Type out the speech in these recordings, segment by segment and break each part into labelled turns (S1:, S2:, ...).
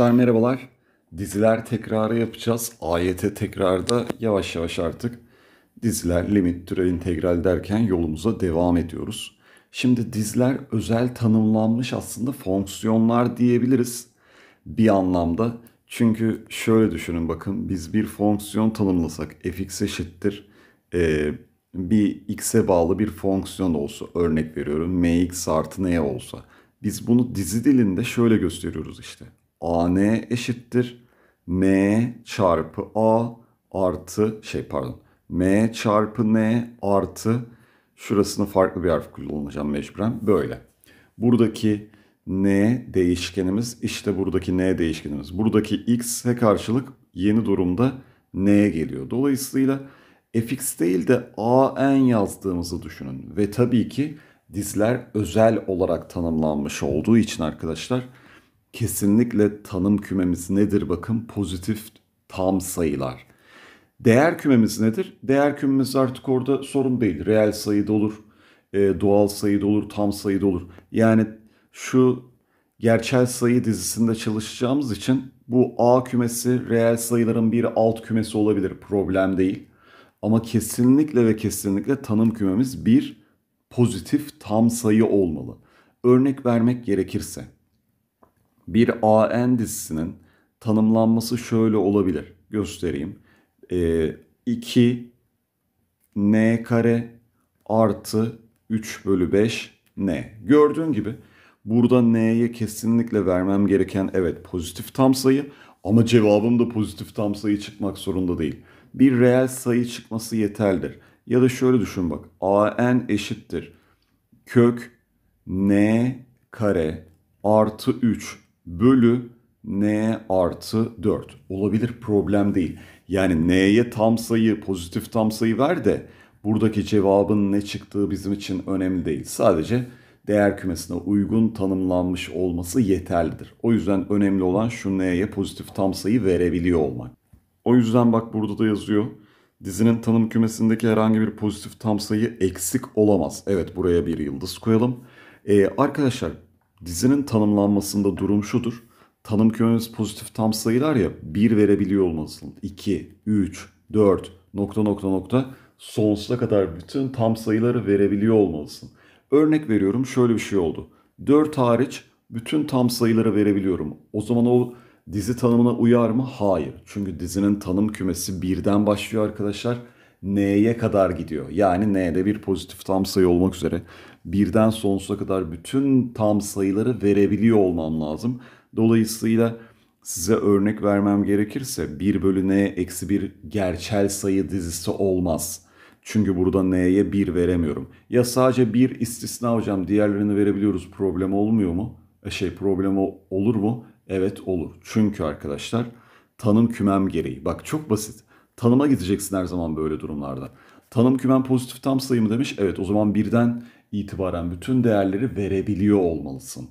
S1: Arkadaşlar merhabalar. Diziler tekrarı yapacağız. AYT tekrarda yavaş yavaş artık diziler, limit, türev, integral derken yolumuza devam ediyoruz. Şimdi diziler özel tanımlanmış aslında fonksiyonlar diyebiliriz bir anlamda. Çünkü şöyle düşünün bakın biz bir fonksiyon tanımlasak fx eşittir ee, bir x'e bağlı bir fonksiyon olsa örnek veriyorum mx artı n'ye olsa. Biz bunu dizi dilinde şöyle gösteriyoruz işte. AN eşittir N çarpı A artı şey pardon M çarpı N artı şurasını farklı bir harf kullanacağım mecburen böyle. Buradaki N değişkenimiz işte buradaki N değişkenimiz. Buradaki X'e karşılık yeni durumda N geliyor. Dolayısıyla fx değil de an yazdığımızı düşünün. Ve tabii ki dizler özel olarak tanımlanmış olduğu için arkadaşlar kesinlikle tanım kümemiz nedir bakın pozitif tam sayılar. Değer kümemiz nedir? Değer kümemiz artık orada sorun değil. Reel sayıda olur, e, doğal sayıda olur, tam sayıda olur. Yani şu gerçel sayı dizisinde çalışacağımız için bu A kümesi reel sayıların bir alt kümesi olabilir. Problem değil. Ama kesinlikle ve kesinlikle tanım kümemiz bir pozitif tam sayı olmalı. Örnek vermek gerekirse bir AN dizisinin tanımlanması şöyle olabilir. Göstereyim. E, ee, 2 N kare artı 3 bölü 5 N. Gördüğün gibi burada N'ye kesinlikle vermem gereken evet pozitif tam sayı ama cevabım da pozitif tam sayı çıkmak zorunda değil. Bir reel sayı çıkması yeterlidir. Ya da şöyle düşün bak. AN eşittir. Kök N kare artı 3 bölü n artı 4 olabilir problem değil. Yani n'ye tam sayı pozitif tam sayı ver de buradaki cevabın ne çıktığı bizim için önemli değil. Sadece değer kümesine uygun tanımlanmış olması yeterlidir. O yüzden önemli olan şu n'ye pozitif tam sayı verebiliyor olmak. O yüzden bak burada da yazıyor. Dizinin tanım kümesindeki herhangi bir pozitif tam sayı eksik olamaz. Evet buraya bir yıldız koyalım. Ee, arkadaşlar Dizinin tanımlanmasında durum şudur. Tanım kümemiz pozitif tam sayılar ya 1 verebiliyor olmalısın. 2, 3, 4, nokta nokta nokta sonsuza kadar bütün tam sayıları verebiliyor olmalısın. Örnek veriyorum şöyle bir şey oldu. 4 hariç bütün tam sayıları verebiliyorum. O zaman o dizi tanımına uyar mı? Hayır. Çünkü dizinin tanım kümesi birden başlıyor arkadaşlar. N'ye kadar gidiyor. Yani N'de bir pozitif tam sayı olmak üzere birden sonsuza kadar bütün tam sayıları verebiliyor olmam lazım. Dolayısıyla size örnek vermem gerekirse 1 bölü n eksi 1 gerçel sayı dizisi olmaz. Çünkü burada n'ye 1 veremiyorum. Ya sadece bir istisna hocam diğerlerini verebiliyoruz problem olmuyor mu? E şey problem olur mu? Evet olur. Çünkü arkadaşlar tanım kümem gereği. Bak çok basit. Tanıma gideceksin her zaman böyle durumlarda. Tanım kümen pozitif tam sayı mı demiş? Evet o zaman birden itibaren bütün değerleri verebiliyor olmalısın.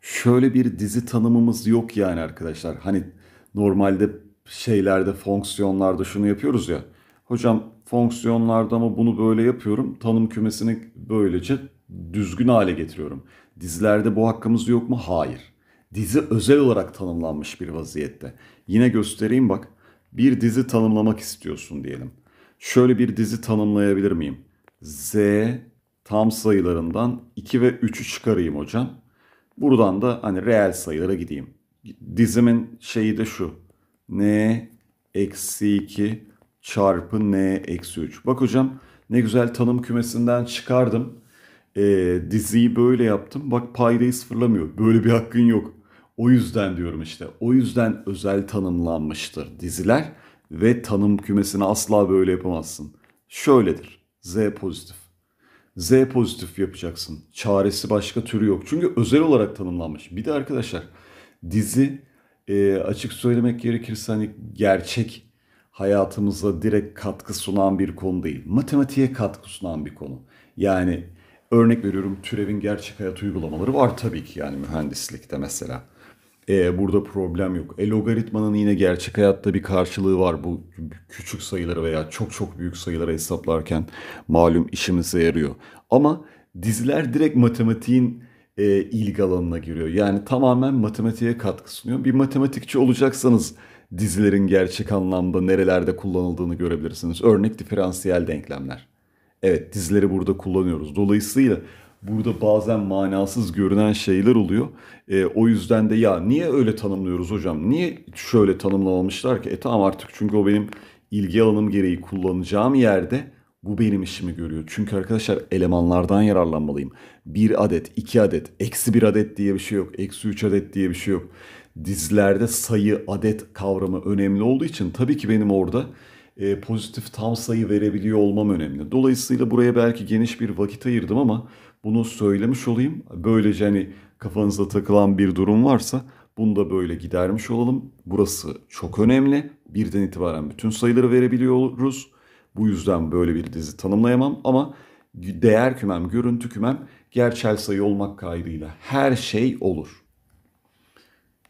S1: Şöyle bir dizi tanımımız yok yani arkadaşlar. Hani normalde şeylerde, fonksiyonlarda şunu yapıyoruz ya. Hocam fonksiyonlarda ama bunu böyle yapıyorum. Tanım kümesini böylece düzgün hale getiriyorum. Dizilerde bu hakkımız yok mu? Hayır. Dizi özel olarak tanımlanmış bir vaziyette. Yine göstereyim bak. Bir dizi tanımlamak istiyorsun diyelim. Şöyle bir dizi tanımlayabilir miyim? Z tam sayılarından 2 ve 3'ü çıkarayım hocam. Buradan da hani reel sayılara gideyim. Dizimin şeyi de şu. N eksi 2 çarpı N eksi 3. Bak hocam ne güzel tanım kümesinden çıkardım. Ee, diziyi böyle yaptım. Bak paydayı sıfırlamıyor. Böyle bir hakkın yok. O yüzden diyorum işte. O yüzden özel tanımlanmıştır diziler ve tanım kümesini asla böyle yapamazsın. Şöyledir. Z pozitif. Z pozitif yapacaksın. Çaresi başka türü yok. Çünkü özel olarak tanımlanmış. Bir de arkadaşlar dizi e, açık söylemek gerekirse hani gerçek hayatımıza direkt katkı sunan bir konu değil. Matematiğe katkı sunan bir konu. Yani örnek veriyorum türevin gerçek hayat uygulamaları var tabii ki yani mühendislikte mesela. E, burada problem yok. E, logaritmanın yine gerçek hayatta bir karşılığı var. Bu küçük sayıları veya çok çok büyük sayıları hesaplarken malum işimize yarıyor. Ama diziler direkt matematiğin e, ilgi alanına giriyor. Yani tamamen matematiğe katkı sunuyor. Bir matematikçi olacaksanız dizilerin gerçek anlamda nerelerde kullanıldığını görebilirsiniz. Örnek diferansiyel denklemler. Evet dizileri burada kullanıyoruz. Dolayısıyla burada bazen manasız görünen şeyler oluyor. E, o yüzden de ya niye öyle tanımlıyoruz hocam? Niye şöyle tanımlamışlar ki? E tamam artık çünkü o benim ilgi alanım gereği kullanacağım yerde bu benim işimi görüyor. Çünkü arkadaşlar elemanlardan yararlanmalıyım. Bir adet, iki adet, eksi bir adet diye bir şey yok. Eksi üç adet diye bir şey yok. Dizilerde sayı, adet kavramı önemli olduğu için tabii ki benim orada e, pozitif tam sayı verebiliyor olmam önemli. Dolayısıyla buraya belki geniş bir vakit ayırdım ama bunu söylemiş olayım. Böylece hani kafanızda takılan bir durum varsa bunu da böyle gidermiş olalım. Burası çok önemli. Birden itibaren bütün sayıları verebiliyoruz. Bu yüzden böyle bir dizi tanımlayamam ama değer kümem, görüntü kümem gerçel sayı olmak kaydıyla her şey olur.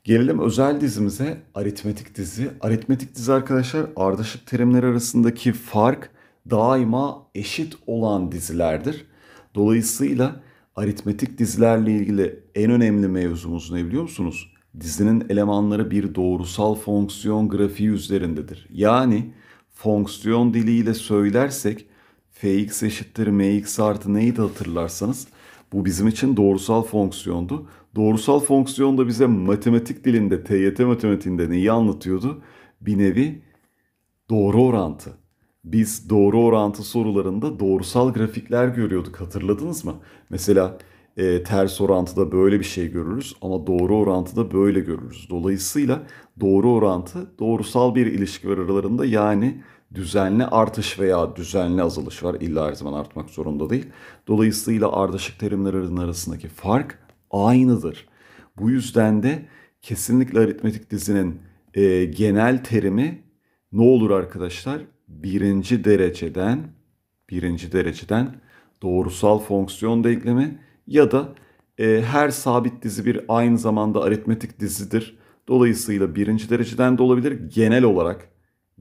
S1: Gelelim özel dizimize aritmetik dizi. Aritmetik dizi arkadaşlar ardışık terimler arasındaki fark daima eşit olan dizilerdir. Dolayısıyla aritmetik dizilerle ilgili en önemli mevzumuz ne biliyor musunuz? Dizinin elemanları bir doğrusal fonksiyon grafiği üzerindedir. Yani fonksiyon diliyle söylersek fx eşittir mx artı neydi hatırlarsanız bu bizim için doğrusal fonksiyondu. Doğrusal fonksiyon da bize matematik dilinde TYT matematiğinde neyi anlatıyordu? Bir nevi doğru orantı biz doğru orantı sorularında doğrusal grafikler görüyorduk hatırladınız mı? Mesela e, ters orantıda böyle bir şey görürüz ama doğru orantıda böyle görürüz. Dolayısıyla doğru orantı doğrusal bir ilişki var aralarında yani düzenli artış veya düzenli azalış var. İlla her zaman artmak zorunda değil. Dolayısıyla ardışık terimler arasındaki fark aynıdır. Bu yüzden de kesinlikle aritmetik dizinin e, genel terimi ne olur arkadaşlar? birinci dereceden birinci dereceden doğrusal fonksiyon denklemi ya da e, her sabit dizi bir aynı zamanda aritmetik dizidir. Dolayısıyla birinci dereceden de olabilir. Genel olarak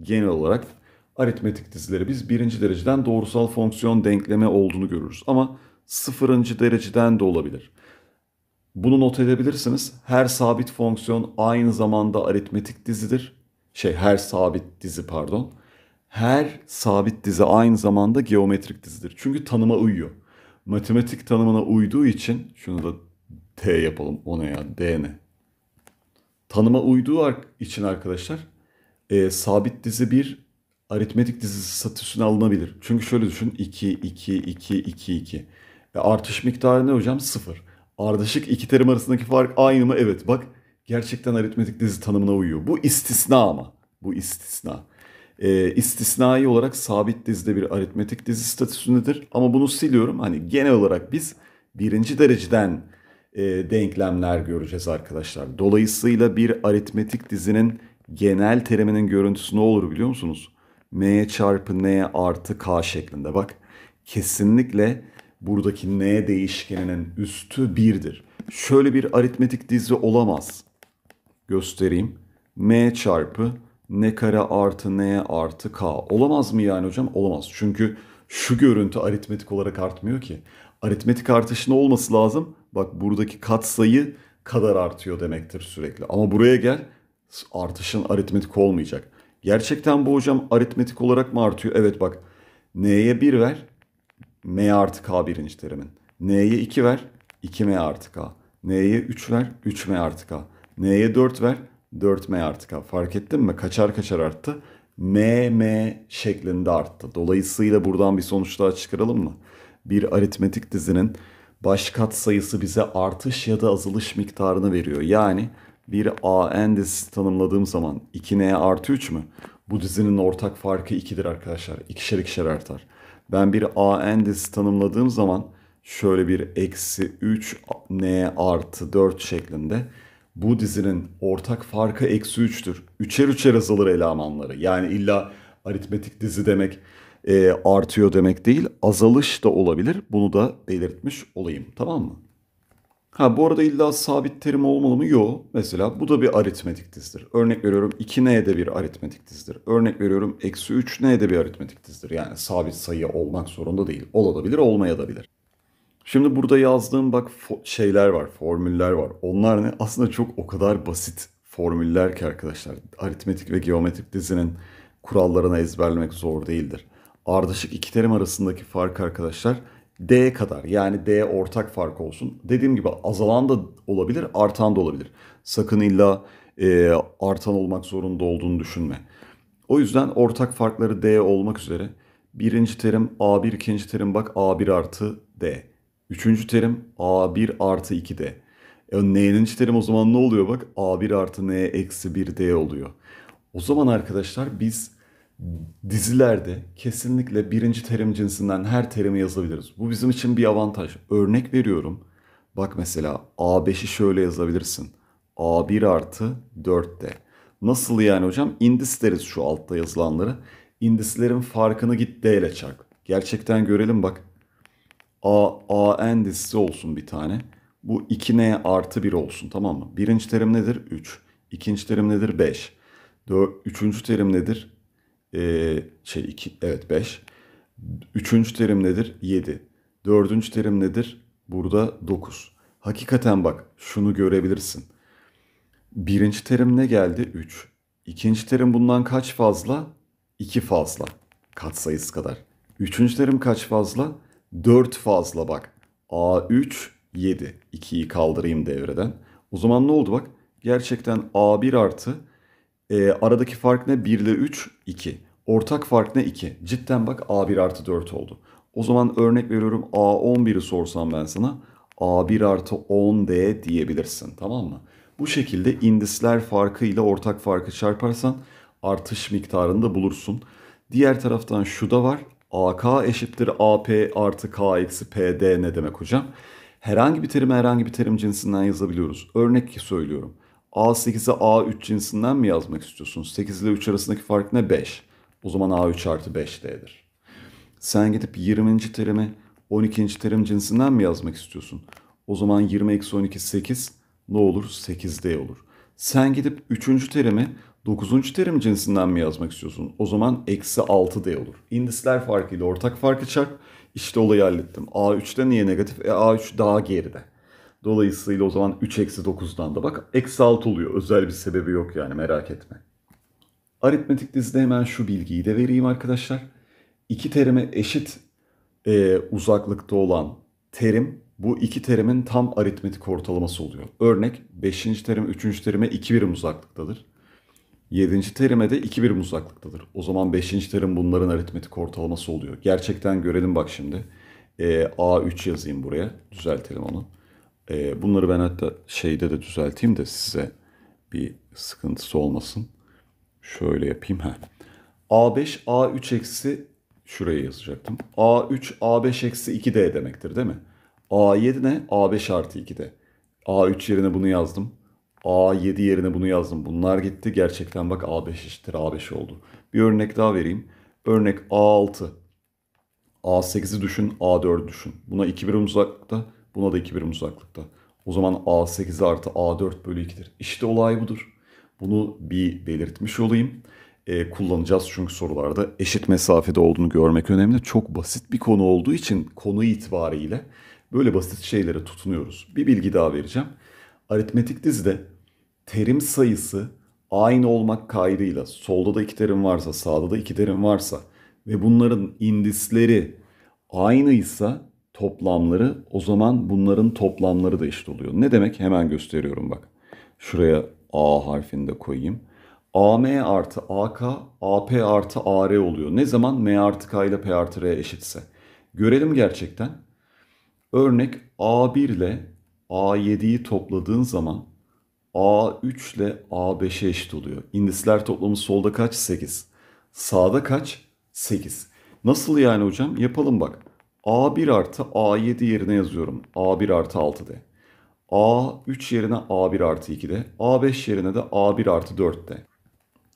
S1: genel olarak aritmetik dizileri biz birinci dereceden doğrusal fonksiyon denklemi olduğunu görürüz. Ama sıfırıncı dereceden de olabilir. Bunu not edebilirsiniz. Her sabit fonksiyon aynı zamanda aritmetik dizidir. Şey her sabit dizi pardon her sabit dizi aynı zamanda geometrik dizidir. Çünkü tanıma uyuyor. Matematik tanımına uyduğu için şunu da T yapalım. ona ya? D ne? Tanıma uyduğu için arkadaşlar e, sabit dizi bir aritmetik dizisi statüsüne alınabilir. Çünkü şöyle düşün 2, 2, 2, 2, 2. E, artış miktarı ne hocam? 0. Ardışık iki terim arasındaki fark aynı mı? Evet bak gerçekten aritmetik dizi tanımına uyuyor. Bu istisna ama. Bu istisna e, istisnai olarak sabit dizide bir aritmetik dizi statüsündedir. Ama bunu siliyorum. Hani genel olarak biz birinci dereceden e, denklemler göreceğiz arkadaşlar. Dolayısıyla bir aritmetik dizinin genel teriminin görüntüsü ne olur biliyor musunuz? M çarpı N artı K şeklinde. Bak kesinlikle buradaki N değişkeninin üstü 1'dir. Şöyle bir aritmetik dizi olamaz. Göstereyim. M çarpı ne kare artı n artı k. Olamaz mı yani hocam? Olamaz. Çünkü şu görüntü aritmetik olarak artmıyor ki. Aritmetik artışın olması lazım. Bak buradaki katsayı kadar artıyor demektir sürekli. Ama buraya gel artışın aritmetik olmayacak. Gerçekten bu hocam aritmetik olarak mı artıyor? Evet bak n'ye 1 ver. m artı k birinci terimin. n'ye 2 ver. 2m artı k. n'ye 3 ver. 3m artı k. n'ye 4 ver. 4M artık ha. Fark ettin mi? Kaçar kaçar arttı. MM şeklinde arttı. Dolayısıyla buradan bir sonuç daha çıkaralım mı? Bir aritmetik dizinin baş kat sayısı bize artış ya da azalış miktarını veriyor. Yani bir AN dizisi tanımladığım zaman 2N artı 3 mü? Bu dizinin ortak farkı 2'dir arkadaşlar. İkişer ikişer artar. Ben bir AN dizisi tanımladığım zaman şöyle bir eksi 3N artı 4 şeklinde bu dizinin ortak farkı eksi 3'tür. Üçer üçer azalır elemanları. Yani illa aritmetik dizi demek e, artıyor demek değil. Azalış da olabilir. Bunu da belirtmiş olayım. Tamam mı? Ha bu arada illa sabit terim olmalı mı? Yok. Mesela bu da bir aritmetik dizidir. Örnek veriyorum 2n de bir aritmetik dizidir. Örnek veriyorum eksi 3n de bir aritmetik dizidir. Yani sabit sayı olmak zorunda değil. Olabilir olmayabilir. Şimdi burada yazdığım bak şeyler var, formüller var. Onlar ne? Aslında çok o kadar basit formüller ki arkadaşlar. Aritmetik ve geometrik dizinin kurallarına ezberlemek zor değildir. Ardışık iki terim arasındaki fark arkadaşlar D kadar yani D ortak fark olsun. Dediğim gibi azalan da olabilir, artan da olabilir. Sakın illa e, artan olmak zorunda olduğunu düşünme. O yüzden ortak farkları D olmak üzere birinci terim A1, ikinci terim bak A1 artı D. Üçüncü terim A1 artı 2D. E, N'nin terim o zaman ne oluyor bak? A1 artı N eksi 1D oluyor. O zaman arkadaşlar biz dizilerde kesinlikle birinci terim cinsinden her terimi yazabiliriz. Bu bizim için bir avantaj. Örnek veriyorum. Bak mesela A5'i şöyle yazabilirsin. A1 artı 4D. Nasıl yani hocam? İndisleriz şu altta yazılanları. İndislerin farkını git D ile çarp. Gerçekten görelim bak. A, A dizisi olsun bir tane. Bu 2n artı 1 olsun tamam mı? Birinci terim nedir? 3. İkinci terim nedir? 5. üçüncü terim nedir? Ee, şey 2, evet 5. Üçüncü terim nedir? 7. Dördüncü terim nedir? Burada 9. Hakikaten bak şunu görebilirsin. Birinci terim ne geldi? 3. İkinci terim bundan kaç fazla? 2 fazla. Katsayısı kadar. Üçüncü terim kaç fazla? 4 fazla bak. A3 7. 2'yi kaldırayım devreden. O zaman ne oldu bak? Gerçekten A1 artı e, aradaki fark ne? 1 ile 3 2. Ortak fark ne? 2. Cidden bak A1 artı 4 oldu. O zaman örnek veriyorum A11'i sorsam ben sana A1 artı 10D diyebilirsin tamam mı? Bu şekilde indisler farkı ile ortak farkı çarparsan artış miktarını da bulursun. Diğer taraftan şu da var. AK eşittir AP artı K eksi PD ne demek hocam? Herhangi bir terimi herhangi bir terim cinsinden yazabiliyoruz. Örnek ki söylüyorum. A8'e A3 cinsinden mi yazmak istiyorsun? 8 ile 3 arasındaki fark ne? 5. O zaman A3 artı 5D'dir. Sen gidip 20. terimi 12. terim cinsinden mi yazmak istiyorsun? O zaman 20 eksi 12 8 ne olur? 8D olur. Sen gidip 3. terimi 9. terim cinsinden mi yazmak istiyorsun? O zaman eksi 6D olur. İndisler farkıyla ortak farkı çarp. İşte olayı hallettim. A3'te niye negatif? E A3 daha geride. Dolayısıyla o zaman 3 eksi 9'dan da bak eksi 6 oluyor. Özel bir sebebi yok yani merak etme. Aritmetik dizide hemen şu bilgiyi de vereyim arkadaşlar. İki terime eşit e, uzaklıkta olan terim bu iki terimin tam aritmetik ortalaması oluyor. Örnek 5. terim 3. terime 2 birim uzaklıktadır. 7. terime de 2 birim uzaklıktadır. O zaman 5. terim bunların aritmetik ortalaması oluyor. Gerçekten görelim bak şimdi. E, A3 yazayım buraya. Düzeltelim onu. E, bunları ben hatta şeyde de düzelteyim de size bir sıkıntısı olmasın. Şöyle yapayım. ha. A5, A3 eksi şuraya yazacaktım. A3, A5 eksi 2D demektir değil mi? A7 ne? A5 artı 2D. A3 yerine bunu yazdım. A7 yerine bunu yazdım. Bunlar gitti. Gerçekten bak A5 eşittir A5 oldu. Bir örnek daha vereyim. Örnek A6. A8'i düşün, A4'ü düşün. Buna 2 birim uzaklıkta, buna da 2 birim uzaklıkta. O zaman A8 artı A4 bölü 2'dir. İşte olay budur. Bunu bir belirtmiş olayım. E, kullanacağız çünkü sorularda eşit mesafede olduğunu görmek önemli. Çok basit bir konu olduğu için konu itibariyle böyle basit şeylere tutunuyoruz. Bir bilgi daha vereceğim. Aritmetik dizide terim sayısı aynı olmak kaydıyla solda da iki terim varsa sağda da iki terim varsa ve bunların indisleri aynıysa toplamları o zaman bunların toplamları da eşit oluyor. Ne demek? Hemen gösteriyorum bak. Şuraya A harfini de koyayım. AM artı AK, AP artı AR oluyor. Ne zaman? M artı K ile P artı R eşitse. Görelim gerçekten. Örnek A1 ile A7'yi topladığın zaman A3 ile A5'e eşit oluyor. İndisler toplamı solda kaç? 8. Sağda kaç? 8. Nasıl yani hocam? Yapalım bak. A1 artı A7 yerine yazıyorum. A1 artı 6'de. A3 yerine A1 artı 2'de. A5 yerine de A1 artı 4'te.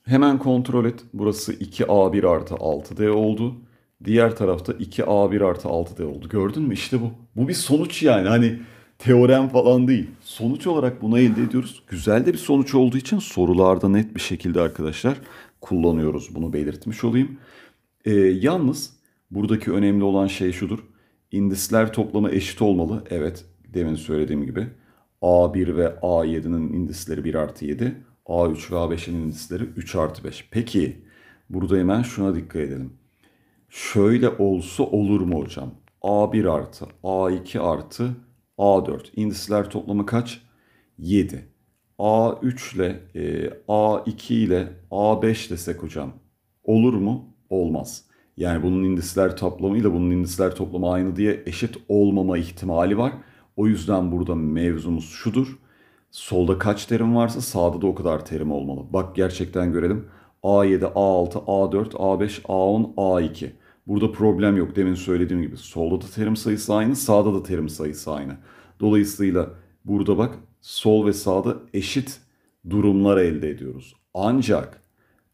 S1: Hemen kontrol et. Burası 2A1 artı 6D oldu. Diğer tarafta 2A1 artı 6D oldu. Gördün mü? İşte bu. Bu bir sonuç yani. Hani teorem falan değil. Sonuç olarak bunu elde ediyoruz. Güzel de bir sonuç olduğu için sorularda net bir şekilde arkadaşlar kullanıyoruz. Bunu belirtmiş olayım. Ee, yalnız buradaki önemli olan şey şudur. İndisler toplamı eşit olmalı. Evet demin söylediğim gibi. A1 ve A7'nin indisleri 1 artı 7. A3 ve A5'in indisleri 3 artı 5. Peki burada hemen şuna dikkat edelim. Şöyle olsa olur mu hocam? A1 artı A2 artı A4. İndisler toplamı kaç? 7. A3 ile e, A2 ile A5 desek hocam olur mu? Olmaz. Yani bunun indisler toplamı ile bunun indisler toplamı aynı diye eşit olmama ihtimali var. O yüzden burada mevzumuz şudur. Solda kaç terim varsa sağda da o kadar terim olmalı. Bak gerçekten görelim. A7, A6, A4, A5, A10, A2. Burada problem yok. Demin söylediğim gibi solda da terim sayısı aynı, sağda da terim sayısı aynı. Dolayısıyla burada bak sol ve sağda eşit durumlar elde ediyoruz. Ancak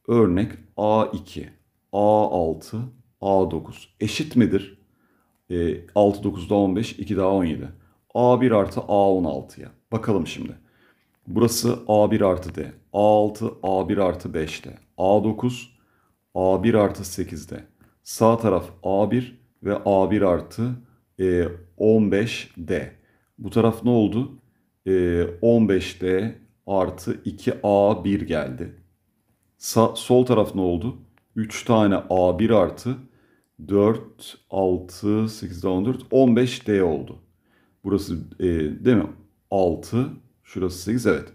S1: örnek A2, A6, A9 eşit midir? E, 6, 9 daha 15, 2 daha 17. A1 artı A16'ya. Bakalım şimdi. Burası A1 artı D. A6, A1 artı 5'te. A9, A1 artı 8'de. Sağ taraf A1 ve A1 artı e, 15D. Bu taraf ne oldu? E, 15D artı 2A1 geldi. Sa sol taraf ne oldu? 3 tane A1 artı 4, 6, 8 daha 14, 15D oldu. Burası e, değil mi? 6, şurası 8 evet.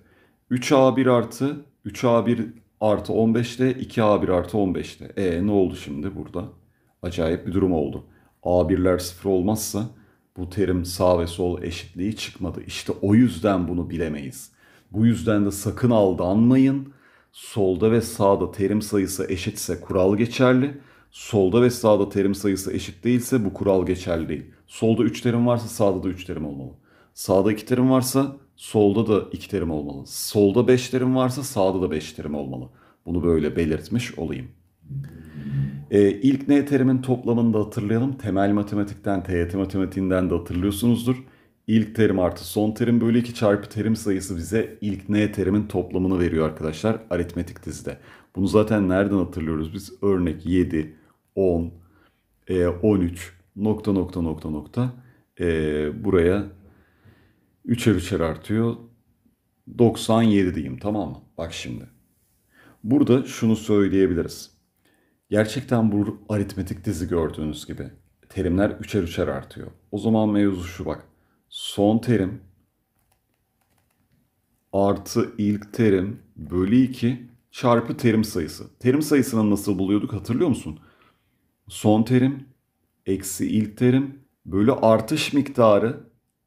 S1: 3A1 artı 3A1 artı 15D, 2A1 artı 15D. E ne oldu şimdi burada? acayip bir durum oldu. A1'ler sıfır olmazsa bu terim sağ ve sol eşitliği çıkmadı. İşte o yüzden bunu bilemeyiz. Bu yüzden de sakın aldanmayın. Solda ve sağda terim sayısı eşitse kural geçerli. Solda ve sağda terim sayısı eşit değilse bu kural geçerli değil. Solda 3 terim varsa sağda da 3 terim olmalı. Sağda 2 terim varsa solda da 2 terim olmalı. Solda 5 terim varsa sağda da 5 terim olmalı. Bunu böyle belirtmiş olayım. E, ilk N terimin toplamını da hatırlayalım. Temel matematikten, TYT matematiğinden de hatırlıyorsunuzdur. İlk terim artı son terim bölü 2 çarpı terim sayısı bize ilk n terimin toplamını veriyor arkadaşlar aritmetik dizide. Bunu zaten nereden hatırlıyoruz biz? Örnek 7, 10, 13, nokta nokta nokta nokta. E, buraya 3'er 3'er artıyor. 97 diyeyim tamam mı? Bak şimdi. Burada şunu söyleyebiliriz. Gerçekten bu aritmetik dizi gördüğünüz gibi terimler üçer üçer artıyor. O zaman mevzu şu bak. Son terim artı ilk terim bölü 2 çarpı terim sayısı. Terim sayısını nasıl buluyorduk hatırlıyor musun? Son terim eksi ilk terim bölü artış miktarı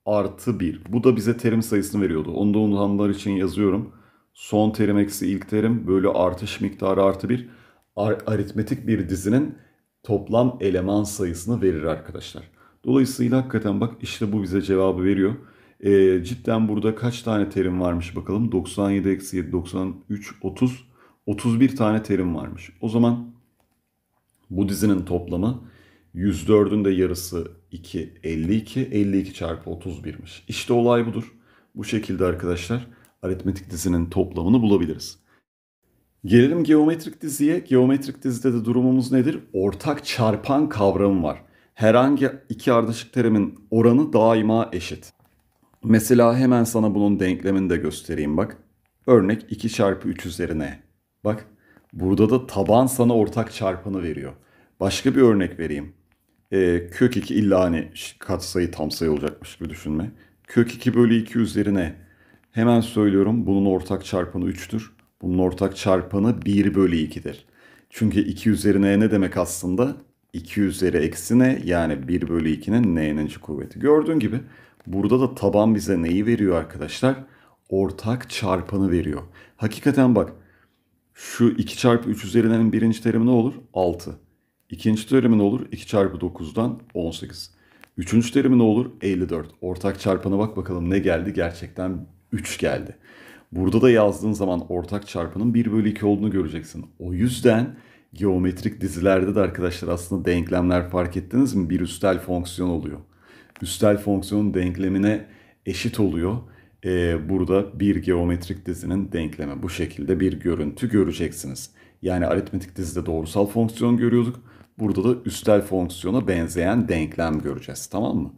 S1: artı 1. Bu da bize terim sayısını veriyordu. Onu da unutanlar için yazıyorum. Son terim eksi ilk terim bölü artış miktarı artı 1 ar aritmetik bir dizinin toplam eleman sayısını verir arkadaşlar. Dolayısıyla hakikaten bak işte bu bize cevabı veriyor. E, cidden burada kaç tane terim varmış bakalım. 97 eksi 7, 93, 30, 31 tane terim varmış. O zaman bu dizinin toplamı 104'ün de yarısı 2, 52, 52 çarpı 31'miş. İşte olay budur. Bu şekilde arkadaşlar aritmetik dizinin toplamını bulabiliriz. Gelelim geometrik diziye. Geometrik dizide de durumumuz nedir? Ortak çarpan kavramı var. Herhangi iki ardışık terimin oranı daima eşit. Mesela hemen sana bunun denklemini de göstereyim bak. Örnek 2 çarpı 3 üzerine. Bak burada da taban sana ortak çarpanı veriyor. Başka bir örnek vereyim. Ee, kök 2 illa hani katsayı tam sayı olacakmış gibi düşünme. Kök 2 bölü 2 üzerine. Hemen söylüyorum bunun ortak çarpanı 3'tür. Bunun ortak çarpanı 1 bölü 2'dir. Çünkü 2 üzeri ne demek aslında? 2 üzeri eksi n yani 1 bölü 2'nin n'ninci kuvveti. Gördüğün gibi burada da taban bize neyi veriyor arkadaşlar? Ortak çarpanı veriyor. Hakikaten bak şu 2 çarpı 3 üzerinden birinci terimi ne olur? 6. İkinci terimi ne olur? 2 çarpı 9'dan 18. Üçüncü terimi ne olur? 54. Ortak çarpana bak bakalım ne geldi? Gerçekten 3 geldi. Burada da yazdığın zaman ortak çarpının 1 bölü 2 olduğunu göreceksin. O yüzden geometrik dizilerde de arkadaşlar aslında denklemler fark ettiniz mi? Bir üstel fonksiyon oluyor. Üstel fonksiyonun denklemine eşit oluyor. Ee, burada bir geometrik dizinin denklemi. Bu şekilde bir görüntü göreceksiniz. Yani aritmetik dizide doğrusal fonksiyon görüyorduk. Burada da üstel fonksiyona benzeyen denklem göreceğiz. Tamam mı?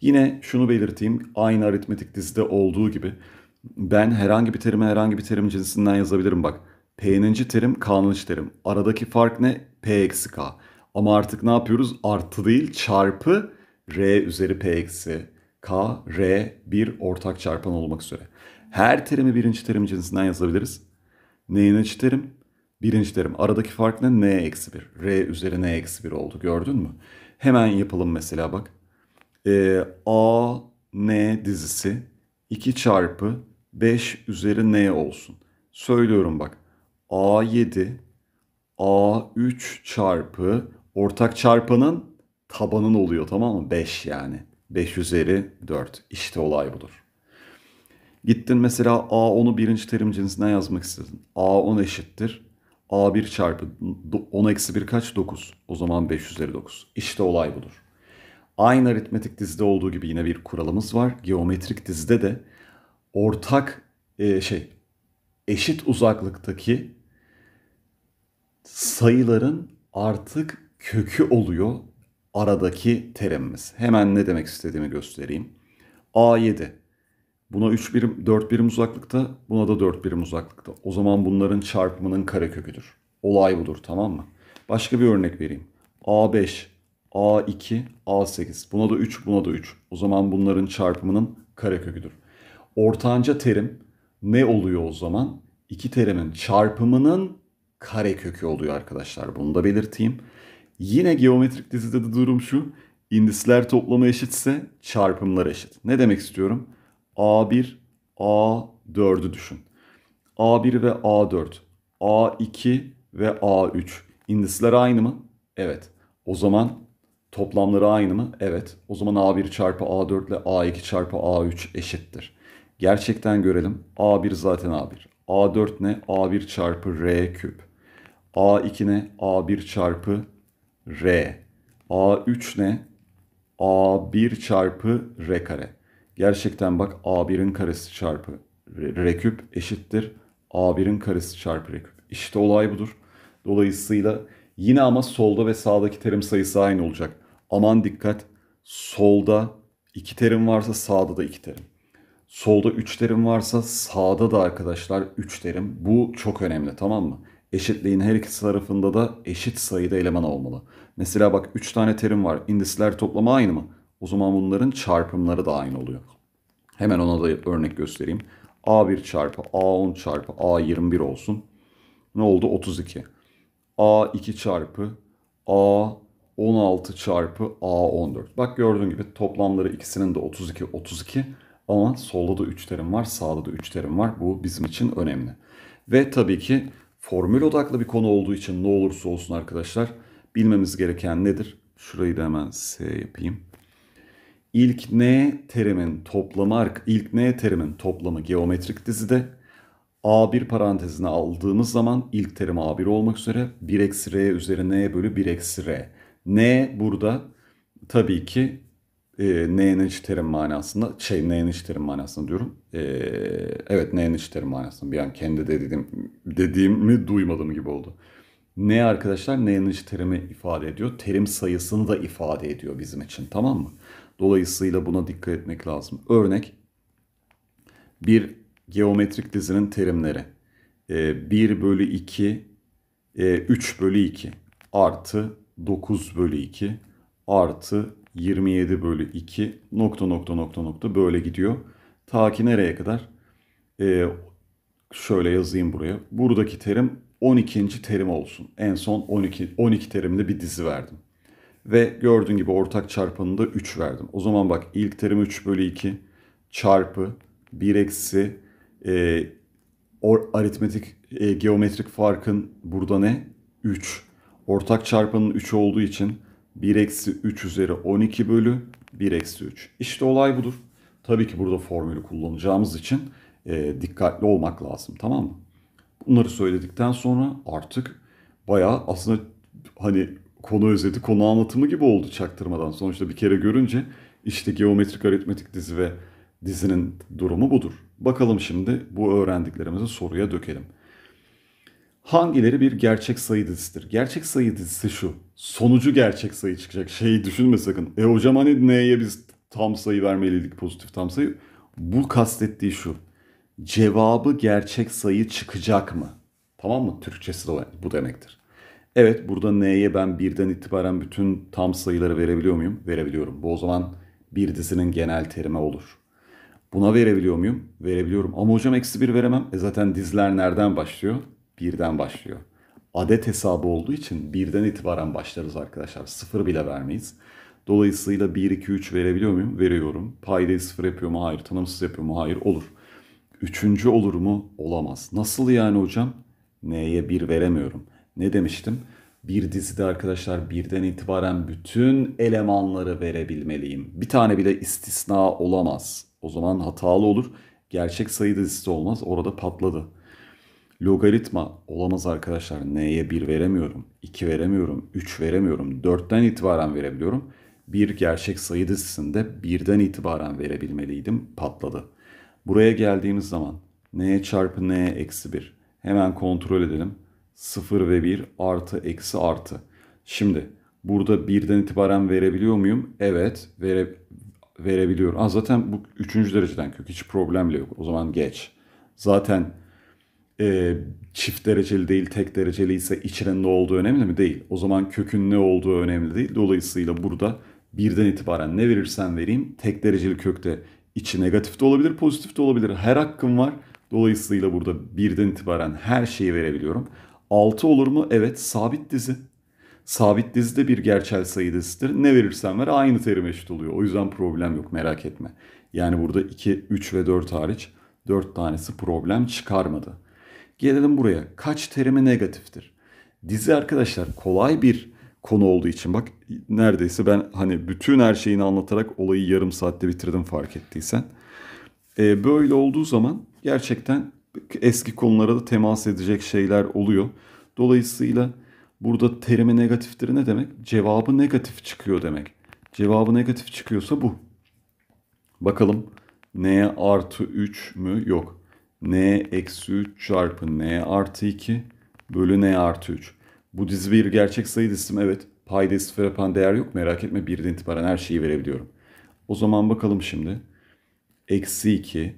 S1: Yine şunu belirteyim. Aynı aritmetik dizide olduğu gibi ben herhangi bir terime herhangi bir terim cinsinden yazabilirim bak. P'ninci terim K'nıncı terim. Aradaki fark ne? P eksi K. Ama artık ne yapıyoruz? Artı değil çarpı R üzeri P eksi K, R bir ortak çarpan olmak üzere. Her terimi birinci terim cinsinden yazabiliriz. N'ninci terim? Birinci terim. Aradaki fark ne? N eksi 1. R üzeri N eksi 1 oldu. Gördün mü? Hemen yapalım mesela bak. Ee, A, N dizisi 2 çarpı 5 üzeri neye olsun? Söylüyorum bak. A7 A3 çarpı ortak çarpanın tabanın oluyor tamam mı? 5 yani. 5 üzeri 4. İşte olay budur. Gittin mesela A10'u birinci terim cinsinden yazmak istedin. A10 eşittir. A1 çarpı 10 eksi 1 kaç? 9. O zaman 5 üzeri 9. İşte olay budur. Aynı aritmetik dizide olduğu gibi yine bir kuralımız var. Geometrik dizide de ortak e, şey eşit uzaklıktaki sayıların artık kökü oluyor aradaki terimimiz. Hemen ne demek istediğimi göstereyim. A7. Buna 3 birim, 4 birim uzaklıkta, buna da 4 birim uzaklıkta. O zaman bunların çarpımının kareköküdür. Olay budur tamam mı? Başka bir örnek vereyim. A5, A2, A8. Buna da 3, buna da 3. O zaman bunların çarpımının kareköküdür ortanca terim ne oluyor o zaman? İki terimin çarpımının kare kökü oluyor arkadaşlar. Bunu da belirteyim. Yine geometrik dizide de durum şu. İndisler toplamı eşitse çarpımlar eşit. Ne demek istiyorum? A1, A4'ü düşün. A1 ve A4, A2 ve A3. İndisler aynı mı? Evet. O zaman toplamları aynı mı? Evet. O zaman A1 çarpı A4 ile A2 çarpı A3 eşittir. Gerçekten görelim. A1 zaten A1. A4 ne? A1 çarpı R küp. A2 ne? A1 çarpı R. A3 ne? A1 çarpı R kare. Gerçekten bak A1'in karesi çarpı R, küp eşittir. A1'in karesi çarpı R küp. İşte olay budur. Dolayısıyla yine ama solda ve sağdaki terim sayısı aynı olacak. Aman dikkat solda iki terim varsa sağda da iki terim. Solda 3 terim varsa sağda da arkadaşlar 3 terim. Bu çok önemli tamam mı? Eşitliğin her iki tarafında da eşit sayıda eleman olmalı. Mesela bak 3 tane terim var. İndisler toplamı aynı mı? O zaman bunların çarpımları da aynı oluyor. Hemen ona da örnek göstereyim. A1 çarpı A10 çarpı A21 olsun. Ne oldu? 32. A2 çarpı A16 çarpı A14. Bak gördüğün gibi toplamları ikisinin de 32 32. Ama solda da 3 terim var, sağda da 3 terim var. Bu bizim için önemli. Ve tabii ki formül odaklı bir konu olduğu için ne olursa olsun arkadaşlar bilmemiz gereken nedir? Şurayı da hemen S yapayım. İlk N terimin toplamı ilk N terimin toplamı geometrik dizide A1 parantezine aldığımız zaman ilk terim A1 olmak üzere 1 eksi R üzeri N bölü 1 eksi R. N burada tabii ki e, ee, neye terim manasında şey neye terim manasında diyorum. E, evet neye terim manasında bir an kendi de dediğim, dediğimi duymadım gibi oldu. Ne arkadaşlar neye terimi ifade ediyor. Terim sayısını da ifade ediyor bizim için tamam mı? Dolayısıyla buna dikkat etmek lazım. Örnek bir geometrik dizinin terimleri. Ee, e, 1 bölü 2, e, 3 bölü 2 artı 9 bölü 2 artı 27 bölü 2 nokta nokta nokta nokta böyle gidiyor. Ta ki nereye kadar? Ee, şöyle yazayım buraya. Buradaki terim 12. terim olsun. En son 12, 12 terimli bir dizi verdim. Ve gördüğün gibi ortak çarpanında 3 verdim. O zaman bak ilk terim 3 bölü 2 çarpı 1 eksi e, or, aritmetik e, geometrik farkın burada ne? 3. Ortak çarpanın 3 olduğu için 1 eksi 3 üzeri 12 bölü 1 eksi 3. İşte olay budur. Tabii ki burada formülü kullanacağımız için e, dikkatli olmak lazım tamam mı? Bunları söyledikten sonra artık bayağı aslında hani konu özeti konu anlatımı gibi oldu çaktırmadan. Sonuçta bir kere görünce işte geometrik aritmetik dizi ve dizinin durumu budur. Bakalım şimdi bu öğrendiklerimizi soruya dökelim. Hangileri bir gerçek sayı dizisidir? Gerçek sayı dizisi şu. Sonucu gerçek sayı çıkacak. Şeyi düşünme sakın. E hocam hani neye biz tam sayı vermeliydik pozitif tam sayı? Bu kastettiği şu. Cevabı gerçek sayı çıkacak mı? Tamam mı? Türkçesi de bu demektir. Evet burada n'ye ben birden itibaren bütün tam sayıları verebiliyor muyum? Verebiliyorum. Bu o zaman bir dizinin genel terimi olur. Buna verebiliyor muyum? Verebiliyorum. Ama hocam eksi bir veremem. E zaten diziler nereden başlıyor? birden başlıyor. Adet hesabı olduğu için birden itibaren başlarız arkadaşlar. Sıfır bile vermeyiz. Dolayısıyla 1, 2, 3 verebiliyor muyum? Veriyorum. Paydayı sıfır yapıyor mu? Hayır. Tanımsız yapıyor mu? Hayır. Olur. Üçüncü olur mu? Olamaz. Nasıl yani hocam? N'ye 1 veremiyorum. Ne demiştim? Bir dizide arkadaşlar birden itibaren bütün elemanları verebilmeliyim. Bir tane bile istisna olamaz. O zaman hatalı olur. Gerçek sayı dizisi olmaz. Orada patladı. Logaritma olamaz arkadaşlar. N'ye 1 veremiyorum, 2 veremiyorum, 3 veremiyorum. 4'ten itibaren verebiliyorum. Bir gerçek sayı dizisinde 1'den itibaren verebilmeliydim. Patladı. Buraya geldiğimiz zaman n'ye çarpı n eksi 1. Hemen kontrol edelim. 0 ve 1 artı eksi artı. Şimdi burada 1'den itibaren verebiliyor muyum? Evet vere, verebiliyorum. Aa, zaten bu 3. dereceden kök hiç problem yok. O zaman geç. Zaten e, çift dereceli değil tek dereceli ise içinin ne olduğu önemli mi? Değil. O zaman kökün ne olduğu önemli değil. Dolayısıyla burada birden itibaren ne verirsen vereyim tek dereceli kökte içi negatif de olabilir pozitif de olabilir. Her hakkım var. Dolayısıyla burada birden itibaren her şeyi verebiliyorum. 6 olur mu? Evet sabit dizi. Sabit dizi de bir gerçel sayı dizisidir. Ne verirsen ver aynı terim eşit oluyor. O yüzden problem yok merak etme. Yani burada 2, 3 ve 4 hariç 4 tanesi problem çıkarmadı. Gelelim buraya. Kaç terimi negatiftir? Dizi arkadaşlar kolay bir konu olduğu için bak neredeyse ben hani bütün her şeyini anlatarak olayı yarım saatte bitirdim fark ettiysen. Ee, böyle olduğu zaman gerçekten eski konulara da temas edecek şeyler oluyor. Dolayısıyla burada terimi negatiftir ne demek? Cevabı negatif çıkıyor demek. Cevabı negatif çıkıyorsa bu. Bakalım neye artı 3 mü? Yok n eksi 3 çarpı n artı 2 bölü n artı 3. Bu dizi bir gerçek sayı dizisi Evet. Payda sıfır yapan değer yok merak etme. Birden itibaren her şeyi verebiliyorum. O zaman bakalım şimdi. Eksi 2,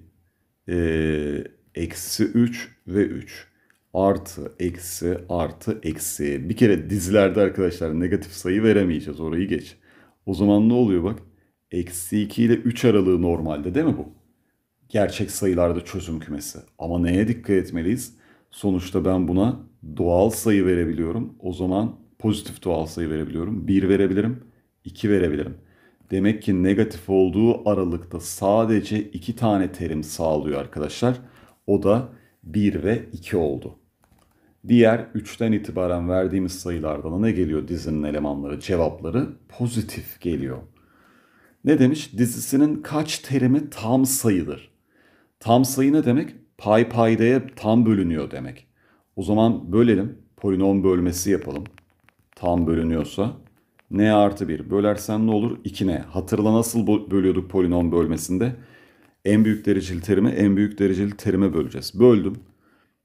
S1: e, eksi 3 ve 3. Artı, eksi, artı, eksi. Bir kere dizilerde arkadaşlar negatif sayı veremeyeceğiz. Orayı geç. O zaman ne oluyor bak? Eksi 2 ile 3 aralığı normalde değil mi bu? gerçek sayılarda çözüm kümesi. Ama neye dikkat etmeliyiz? Sonuçta ben buna doğal sayı verebiliyorum. O zaman pozitif doğal sayı verebiliyorum. 1 verebilirim, 2 verebilirim. Demek ki negatif olduğu aralıkta sadece 2 tane terim sağlıyor arkadaşlar. O da 1 ve 2 oldu. Diğer 3'ten itibaren verdiğimiz sayılardan ne geliyor dizinin elemanları, cevapları? Pozitif geliyor. Ne demiş? Dizisinin kaç terimi tam sayıdır? Tam sayı ne demek? Pay paydaya tam bölünüyor demek. O zaman bölelim. Polinom bölmesi yapalım. Tam bölünüyorsa n artı 1 bölersen ne olur? 2n. Hatırla nasıl bölüyorduk polinom bölmesinde? En büyük dereceli terimi en büyük dereceli terime böleceğiz. Böldüm.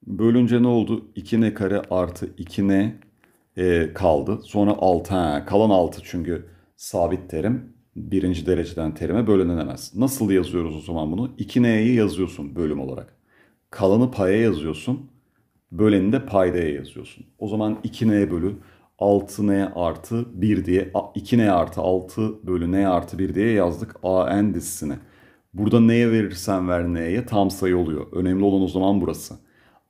S1: Bölünce ne oldu? 2n kare artı 2n e, kaldı. Sonra 6. Ha, kalan 6 çünkü sabit terim birinci dereceden terime bölünemez. Nasıl yazıyoruz o zaman bunu? 2n'yi yazıyorsun bölüm olarak. Kalanı paya yazıyorsun. Böleni de paydaya yazıyorsun. O zaman 2n bölü 6n artı 1 diye 2n artı 6 bölü n artı 1 diye yazdık an dizisini. Burada neye verirsen ver n'ye tam sayı oluyor. Önemli olan o zaman burası.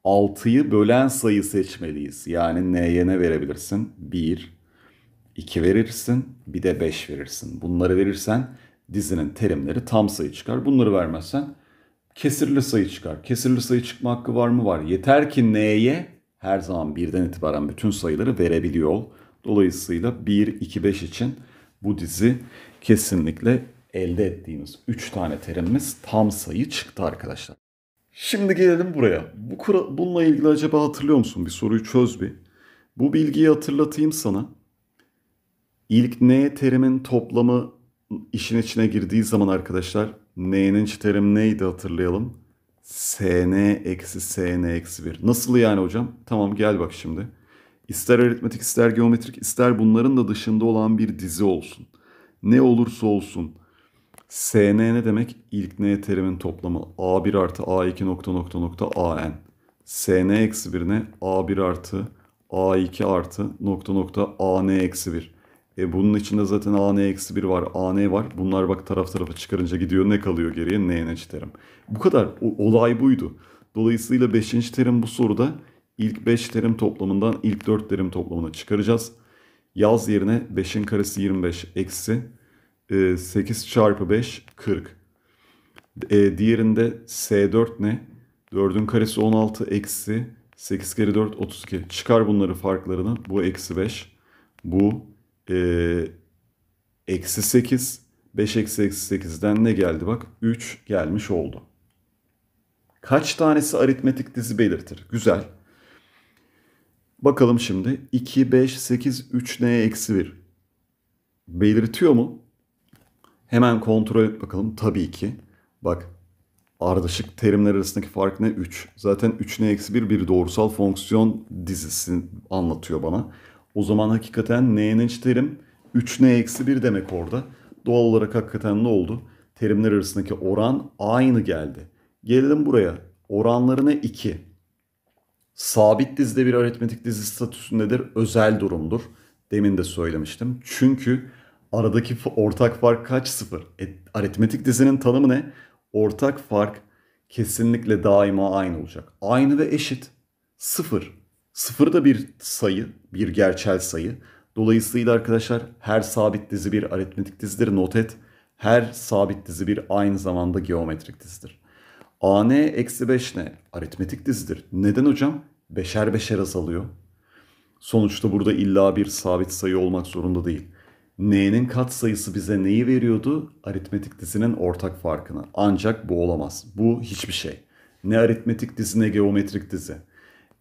S1: 6'yı bölen sayı seçmeliyiz. Yani n'ye ne verebilirsin? 1, 2 verirsin, bir de 5 verirsin. Bunları verirsen dizinin terimleri tam sayı çıkar. Bunları vermezsen kesirli sayı çıkar. Kesirli sayı çıkma hakkı var mı? Var. Yeter ki n'ye her zaman birden itibaren bütün sayıları verebiliyor ol. Dolayısıyla 1, 2, 5 için bu dizi kesinlikle elde ettiğimiz 3 tane terimimiz tam sayı çıktı arkadaşlar. Şimdi gelelim buraya. Bu kura, bununla ilgili acaba hatırlıyor musun? Bir soruyu çöz bir. Bu bilgiyi hatırlatayım sana. İlk N terimin toplamı işin içine girdiği zaman arkadaşlar N'nin terim neydi hatırlayalım. SN eksi SN eksi 1. Nasıl yani hocam? Tamam gel bak şimdi. İster aritmetik ister geometrik ister bunların da dışında olan bir dizi olsun. Ne olursa olsun. SN ne demek? İlk N terimin toplamı. A1 artı A2 nokta nokta nokta AN. SN eksi 1 ne? A1 artı A2 artı nokta nokta AN eksi 1. E bunun içinde zaten AN-1 var, AN var. Bunlar bak taraf tarafa çıkarınca gidiyor. Ne kalıyor geriye? NN terim. Bu kadar. O, olay buydu. Dolayısıyla 5. terim bu soruda ilk 5 terim toplamından ilk 4 terim toplamına çıkaracağız. Yaz yerine 5'in karesi 25 eksi 8 e, çarpı 5 40. E, diğerinde S4 ne? 4'ün karesi 16 eksi 8 kere 4 32. Çıkar bunları farklarını. Bu eksi 5. Bu ee, eksi 8. 5 eksi eksi 8'den ne geldi bak? 3 gelmiş oldu. Kaç tanesi aritmetik dizi belirtir? Güzel. Bakalım şimdi. 2, 5, 8, 3 neye eksi 1? Belirtiyor mu? Hemen kontrol et bakalım. Tabii ki. Bak ardışık terimler arasındaki fark ne? 3. Zaten 3 ne eksi 1 bir doğrusal fonksiyon dizisini anlatıyor bana. O zaman hakikaten NNH terim 3N-1 demek orada. Doğal olarak hakikaten ne oldu? Terimler arasındaki oran aynı geldi. Gelelim buraya. Oranlarına 2. Sabit dizide bir aritmetik dizi statüsündedir. Özel durumdur. Demin de söylemiştim. Çünkü aradaki ortak fark kaç sıfır? E, aritmetik dizinin tanımı ne? Ortak fark kesinlikle daima aynı olacak. Aynı ve eşit. Sıfır. Sıfır da bir sayı, bir gerçel sayı. Dolayısıyla arkadaşlar her sabit dizi bir aritmetik dizidir. Not et. Her sabit dizi bir aynı zamanda geometrik dizidir. AN eksi 5 ne? Aritmetik dizidir. Neden hocam? Beşer beşer azalıyor. Sonuçta burada illa bir sabit sayı olmak zorunda değil. N'nin sayısı bize neyi veriyordu? Aritmetik dizinin ortak farkını. Ancak bu olamaz. Bu hiçbir şey. Ne aritmetik dizi ne geometrik dizi.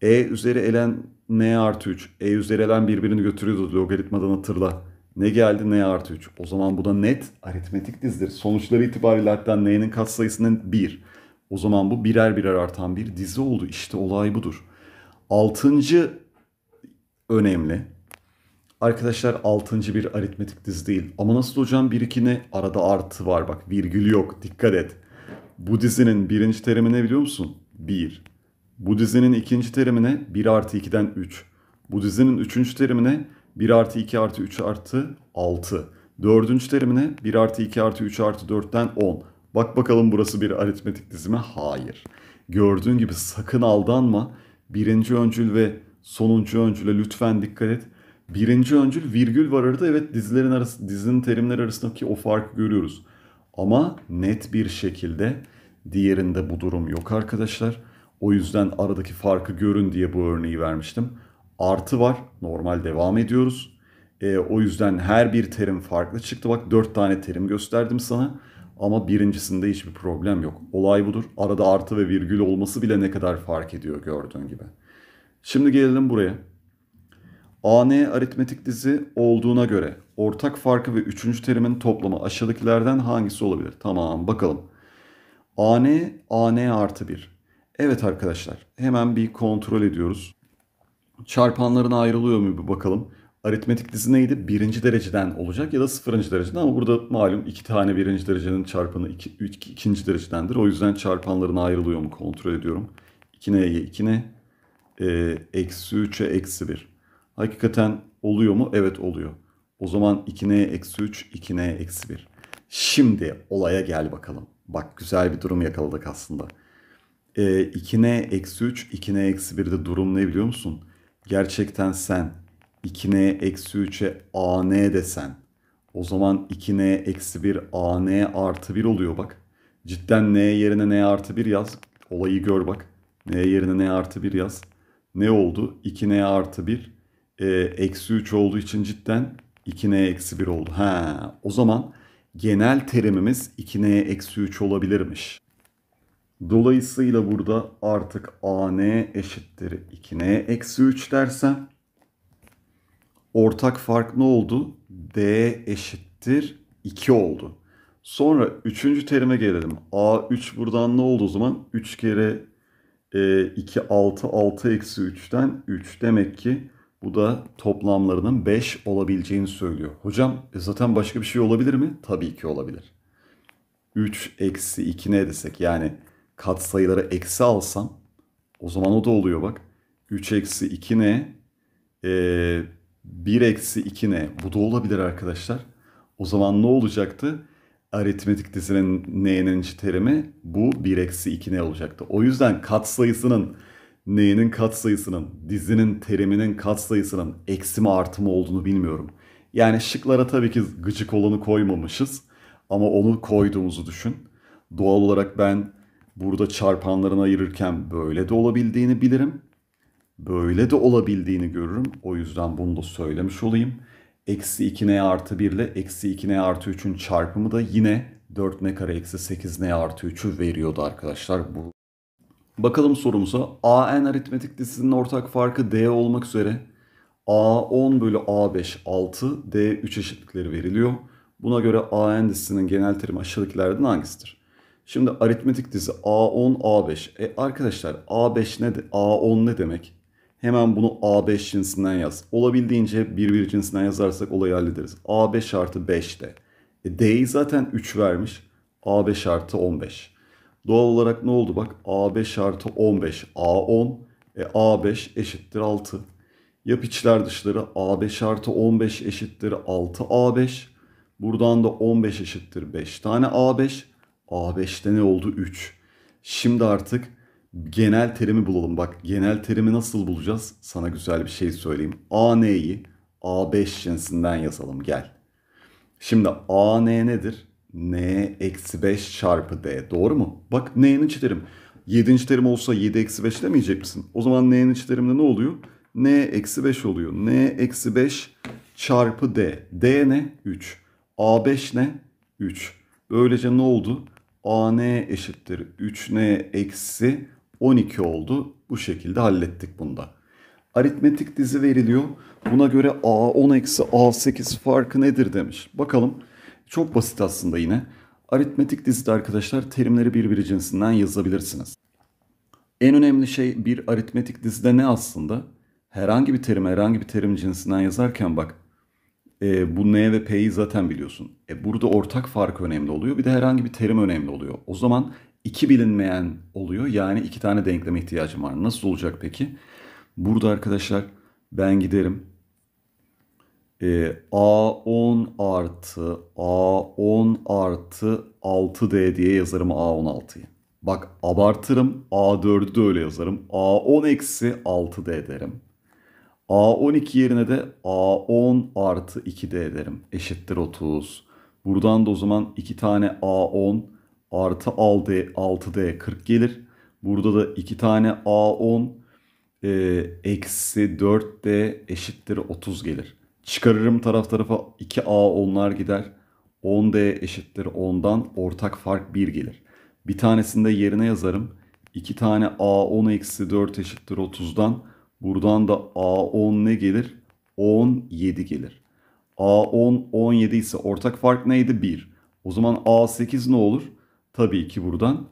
S1: E üzeri elen N artı 3. E üzeri elen birbirini götürüyordu logaritmadan hatırla. Ne geldi? N artı 3. O zaman bu da net aritmetik dizdir. Sonuçları itibariyle hatta N'nin katsayısının 1. O zaman bu birer birer artan bir dizi oldu. İşte olay budur. Altıncı önemli. Arkadaşlar altıncı bir aritmetik dizi değil. Ama nasıl hocam bir iki ne? Arada artı var bak virgül yok dikkat et. Bu dizinin birinci terimi ne biliyor musun? 1. Bu dizinin ikinci terimine 1 artı 2'den 3. Bu dizinin üçüncü terimine 1 artı 2 artı 3 artı 6. Dördüncü terimine 1 artı 2 artı 3 artı 4'ten 10. Bak bakalım burası bir aritmetik dizime Hayır. Gördüğün gibi sakın aldanma. Birinci öncül ve sonuncu öncüle lütfen dikkat et. Birinci öncül virgül var arada. Evet dizilerin arası, dizinin terimler arasındaki o farkı görüyoruz. Ama net bir şekilde diğerinde bu durum yok arkadaşlar. O yüzden aradaki farkı görün diye bu örneği vermiştim. Artı var. Normal devam ediyoruz. E, o yüzden her bir terim farklı çıktı. Bak 4 tane terim gösterdim sana. Ama birincisinde hiçbir problem yok. Olay budur. Arada artı ve virgül olması bile ne kadar fark ediyor gördüğün gibi. Şimdi gelelim buraya. AN aritmetik dizi olduğuna göre ortak farkı ve üçüncü terimin toplamı aşağıdakilerden hangisi olabilir? Tamam bakalım. AN, AN artı 1. Evet arkadaşlar hemen bir kontrol ediyoruz. çarpanların ayrılıyor mu bir bakalım. Aritmetik dizi neydi? Birinci dereceden olacak ya da sıfırıncı dereceden ama burada malum iki tane birinci derecenin çarpanı iki, iki, ikinci derecedendir. O yüzden çarpanların ayrılıyor mu kontrol ediyorum. 2 neye 2 ne ee, eksi 3'e eksi 1. Hakikaten oluyor mu? Evet oluyor. O zaman 2n eksi 3, 2n eksi 1. Şimdi olaya gel bakalım. Bak güzel bir durum yakaladık aslında. E, ee, 2n eksi 3, 2n eksi 1'de durum ne biliyor musun? Gerçekten sen 2n eksi 3'e an desen o zaman 2n eksi 1 an artı 1 oluyor bak. Cidden n yerine n artı 1 yaz. Olayı gör bak. n yerine n artı 1 yaz. Ne oldu? 2n artı 1 e, eksi 3 olduğu için cidden 2n eksi 1 oldu. Ha, o zaman genel terimimiz 2n eksi 3 olabilirmiş. Dolayısıyla burada artık an eşittir 2n eksi 3 dersen ortak fark ne oldu? d eşittir 2 oldu. Sonra üçüncü terime gelelim. a3 buradan ne oldu o zaman? 3 kere e, 2 6 6 eksi 3'ten 3 demek ki bu da toplamlarının 5 olabileceğini söylüyor. Hocam e zaten başka bir şey olabilir mi? Tabii ki olabilir. 3 eksi 2 ne desek yani kat sayıları eksi alsam o zaman o da oluyor bak. 3 eksi 2 ne? Ee, 1 eksi 2 ne? Bu da olabilir arkadaşlar. O zaman ne olacaktı? Aritmetik dizinin n'nin terimi bu 1 eksi 2 ne olacaktı. O yüzden kat sayısının n'nin kat sayısının dizinin teriminin kat sayısının eksi mi artı mı olduğunu bilmiyorum. Yani şıklara tabii ki gıcık olanı koymamışız ama onu koyduğumuzu düşün. Doğal olarak ben burada çarpanlarını ayırırken böyle de olabildiğini bilirim. Böyle de olabildiğini görürüm. O yüzden bunu da söylemiş olayım. Eksi 2n artı 1 ile eksi 2n artı 3'ün çarpımı da yine 4n kare eksi 8n artı 3'ü veriyordu arkadaşlar. Bu Bakalım sorumuza. AN aritmetik dizisinin ortak farkı D olmak üzere A10 bölü A5 6 D3 eşitlikleri veriliyor. Buna göre AN dizisinin genel terimi aşağıdakilerden hangisidir? Şimdi aritmetik dizi A10, A5. E arkadaşlar A5 ne de, A10 ne demek? Hemen bunu A5 cinsinden yaz. Olabildiğince bir bir cinsinden yazarsak olayı hallederiz. A5 artı 5 de. E D'yi zaten 3 vermiş. A5 artı 15. Doğal olarak ne oldu bak? A5 artı 15. A10. E A5 eşittir 6. Yap içler dışları A5 artı 15 eşittir 6 A5. Buradan da 15 eşittir 5 tane A5. A5'te ne oldu? 3. Şimdi artık genel terimi bulalım. Bak genel terimi nasıl bulacağız? Sana güzel bir şey söyleyeyim. A neyi? A5 cinsinden yazalım gel. Şimdi A n nedir? N eksi 5 çarpı D. Doğru mu? Bak n'nin iç terim. 7. terim olsa 7 eksi 5 demeyecek misin? O zaman n'nin iç terimde ne oluyor? n eksi 5 oluyor. n eksi 5 çarpı D. D ne? 3. A5 ne? 3. Böylece ne oldu? AN eşittir 3N eksi 12 oldu. Bu şekilde hallettik bunda. Aritmetik dizi veriliyor. Buna göre A10 eksi A8 farkı nedir demiş. Bakalım. Çok basit aslında yine. Aritmetik dizide arkadaşlar terimleri birbiri cinsinden yazabilirsiniz. En önemli şey bir aritmetik dizide ne aslında? Herhangi bir terimi herhangi bir terim cinsinden yazarken bak e, ee, N ve p'yi zaten biliyorsun. E, burada ortak fark önemli oluyor. Bir de herhangi bir terim önemli oluyor. O zaman iki bilinmeyen oluyor. Yani iki tane denkleme ihtiyacım var. Nasıl olacak peki? Burada arkadaşlar ben giderim. E, ee, A10 artı A10 artı 6D diye yazarım A16'yı. Bak abartırım A4'ü de öyle yazarım. A10 eksi 6D derim. A12 yerine de A10 artı 2 d derim Eşittir 30. Buradan da o zaman 2 tane A10 artı 6D 40 gelir. Burada da 2 tane A10 e, eksi 4D eşittir 30 gelir. Çıkarırım taraf tarafa 2 A10'lar gider. 10D eşittir 10'dan ortak fark 1 gelir. Bir tanesini de yerine yazarım. 2 tane A10 eksi 4 eşittir 30'dan Buradan da A10 ne gelir? 17 gelir. A10 17 ise ortak fark neydi? 1. O zaman A8 ne olur? Tabii ki buradan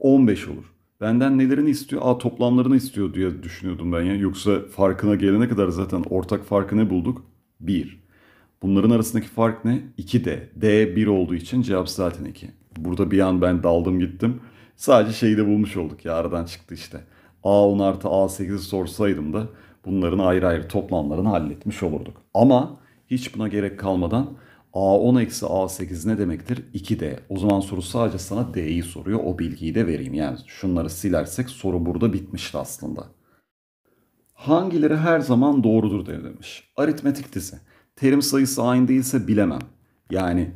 S1: 15 olur. Benden nelerini istiyor? A toplamlarını istiyor diye düşünüyordum ben ya. Yoksa farkına gelene kadar zaten ortak farkı ne bulduk? 1. Bunların arasındaki fark ne? 2D. D 1 olduğu için cevap zaten 2. Burada bir an ben daldım gittim. Sadece şeyi de bulmuş olduk ya aradan çıktı işte. A10 artı A8 sorsaydım da bunların ayrı ayrı toplamlarını halletmiş olurduk. Ama hiç buna gerek kalmadan A10 eksi A8 ne demektir? 2D. O zaman soru sadece sana D'yi soruyor. O bilgiyi de vereyim. Yani şunları silersek soru burada bitmişti aslında. Hangileri her zaman doğrudur demiş. Aritmetik dizi. Terim sayısı aynı değilse bilemem. Yani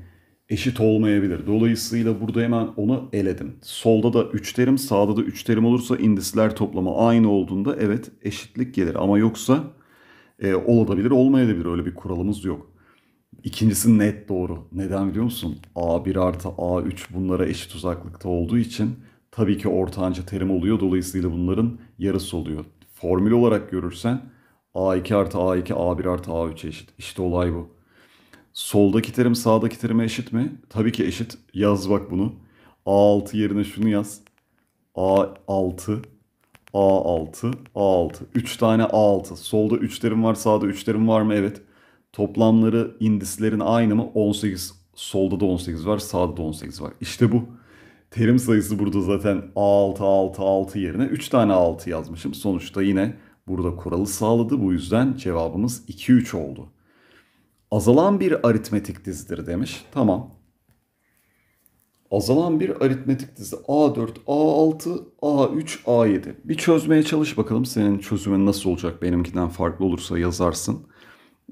S1: eşit olmayabilir. Dolayısıyla burada hemen onu eledim. Solda da 3 terim, sağda da 3 terim olursa indisler toplamı aynı olduğunda evet eşitlik gelir. Ama yoksa e, olabilir, olmayabilir. Öyle bir kuralımız yok. İkincisi net doğru. Neden biliyor musun? A1 artı A3 bunlara eşit uzaklıkta olduğu için tabii ki ortanca terim oluyor. Dolayısıyla bunların yarısı oluyor. Formül olarak görürsen A2 artı A2 A1 artı A3 eşit. İşte olay bu. Soldaki terim sağdaki terime eşit mi? Tabii ki eşit. Yaz bak bunu. A6 yerine şunu yaz. A6 A6 A6. 3 tane A6. Solda 3 terim var, sağda 3 terim var mı? Evet. Toplamları indislerin aynı mı? 18. Solda da 18 var, sağda da 18 var. İşte bu. Terim sayısı burada zaten A6 6 6 yerine 3 tane A6 yazmışım. Sonuçta yine burada kuralı sağladı. Bu yüzden cevabımız 2 3 oldu azalan bir aritmetik dizidir demiş. Tamam. Azalan bir aritmetik dizi. A4, A6, A3, A7. Bir çözmeye çalış bakalım senin çözümün nasıl olacak. Benimkinden farklı olursa yazarsın.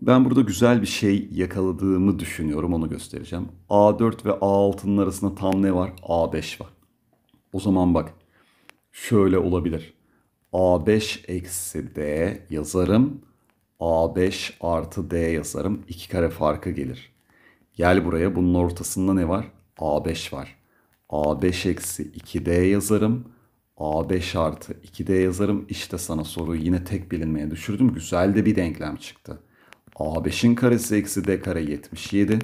S1: Ben burada güzel bir şey yakaladığımı düşünüyorum. Onu göstereceğim. A4 ve A6'nın arasında tam ne var? A5 var. O zaman bak. Şöyle olabilir. A5 eksi D yazarım. A5 artı D yazarım. 2 kare farkı gelir. Gel buraya bunun ortasında ne var? A5 var. A5 eksi 2D yazarım. A5 artı 2D yazarım. İşte sana soruyu yine tek bilinmeye düşürdüm. Güzel de bir denklem çıktı. A5'in karesi eksi D kare 77.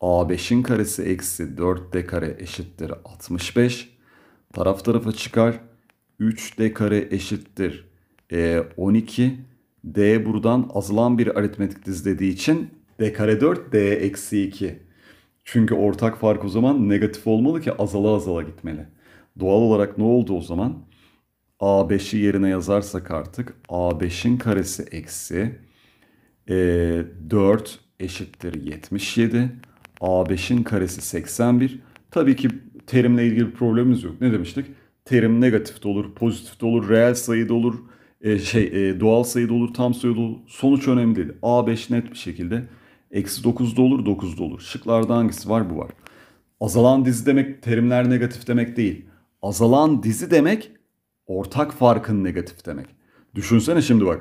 S1: A5'in karesi eksi 4D kare eşittir 65. Taraf tarafa çıkar. 3D kare eşittir e, 12. D buradan azalan bir aritmetik diz dediği için D kare 4 D eksi 2. Çünkü ortak fark o zaman negatif olmalı ki azala azala gitmeli. Doğal olarak ne oldu o zaman? A5'i yerine yazarsak artık A5'in karesi eksi e, 4 eşittir 77. A5'in karesi 81. Tabii ki terimle ilgili bir problemimiz yok. Ne demiştik? Terim negatif de olur, pozitif de olur, reel sayı da olur, e, şey e, doğal sayıda olur, tam sayıda olur. Sonuç önemli değil. A5 net bir şekilde. Eksi 9'da olur, 9'da olur. Şıklarda hangisi var? Bu var. Azalan dizi demek terimler negatif demek değil. Azalan dizi demek ortak farkın negatif demek. Düşünsene şimdi bak.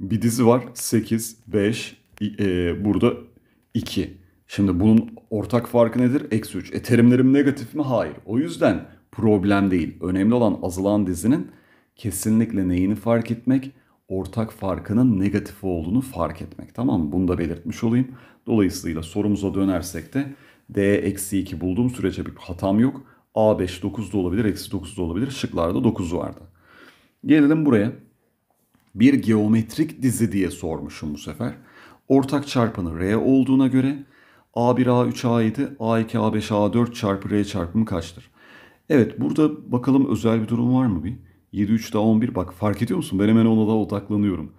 S1: Bir dizi var 8, 5, e, burada 2. Şimdi bunun ortak farkı nedir? Eksi 3. E terimlerim negatif mi? Hayır. O yüzden problem değil. Önemli olan azalan dizinin kesinlikle neyini fark etmek? Ortak farkının negatif olduğunu fark etmek. Tamam mı? Bunu da belirtmiş olayım. Dolayısıyla sorumuza dönersek de D-2 bulduğum sürece bir hatam yok. A5 9 da olabilir, eksi 9 da olabilir. Şıklarda 9 vardı. Gelelim buraya. Bir geometrik dizi diye sormuşum bu sefer. Ortak çarpanı R olduğuna göre A1, A3, A7, A2, A5, A4 çarpı R çarpımı kaçtır? Evet burada bakalım özel bir durum var mı bir? 7, 3 daha 11. Bak fark ediyor musun? Ben hemen ona da odaklanıyorum.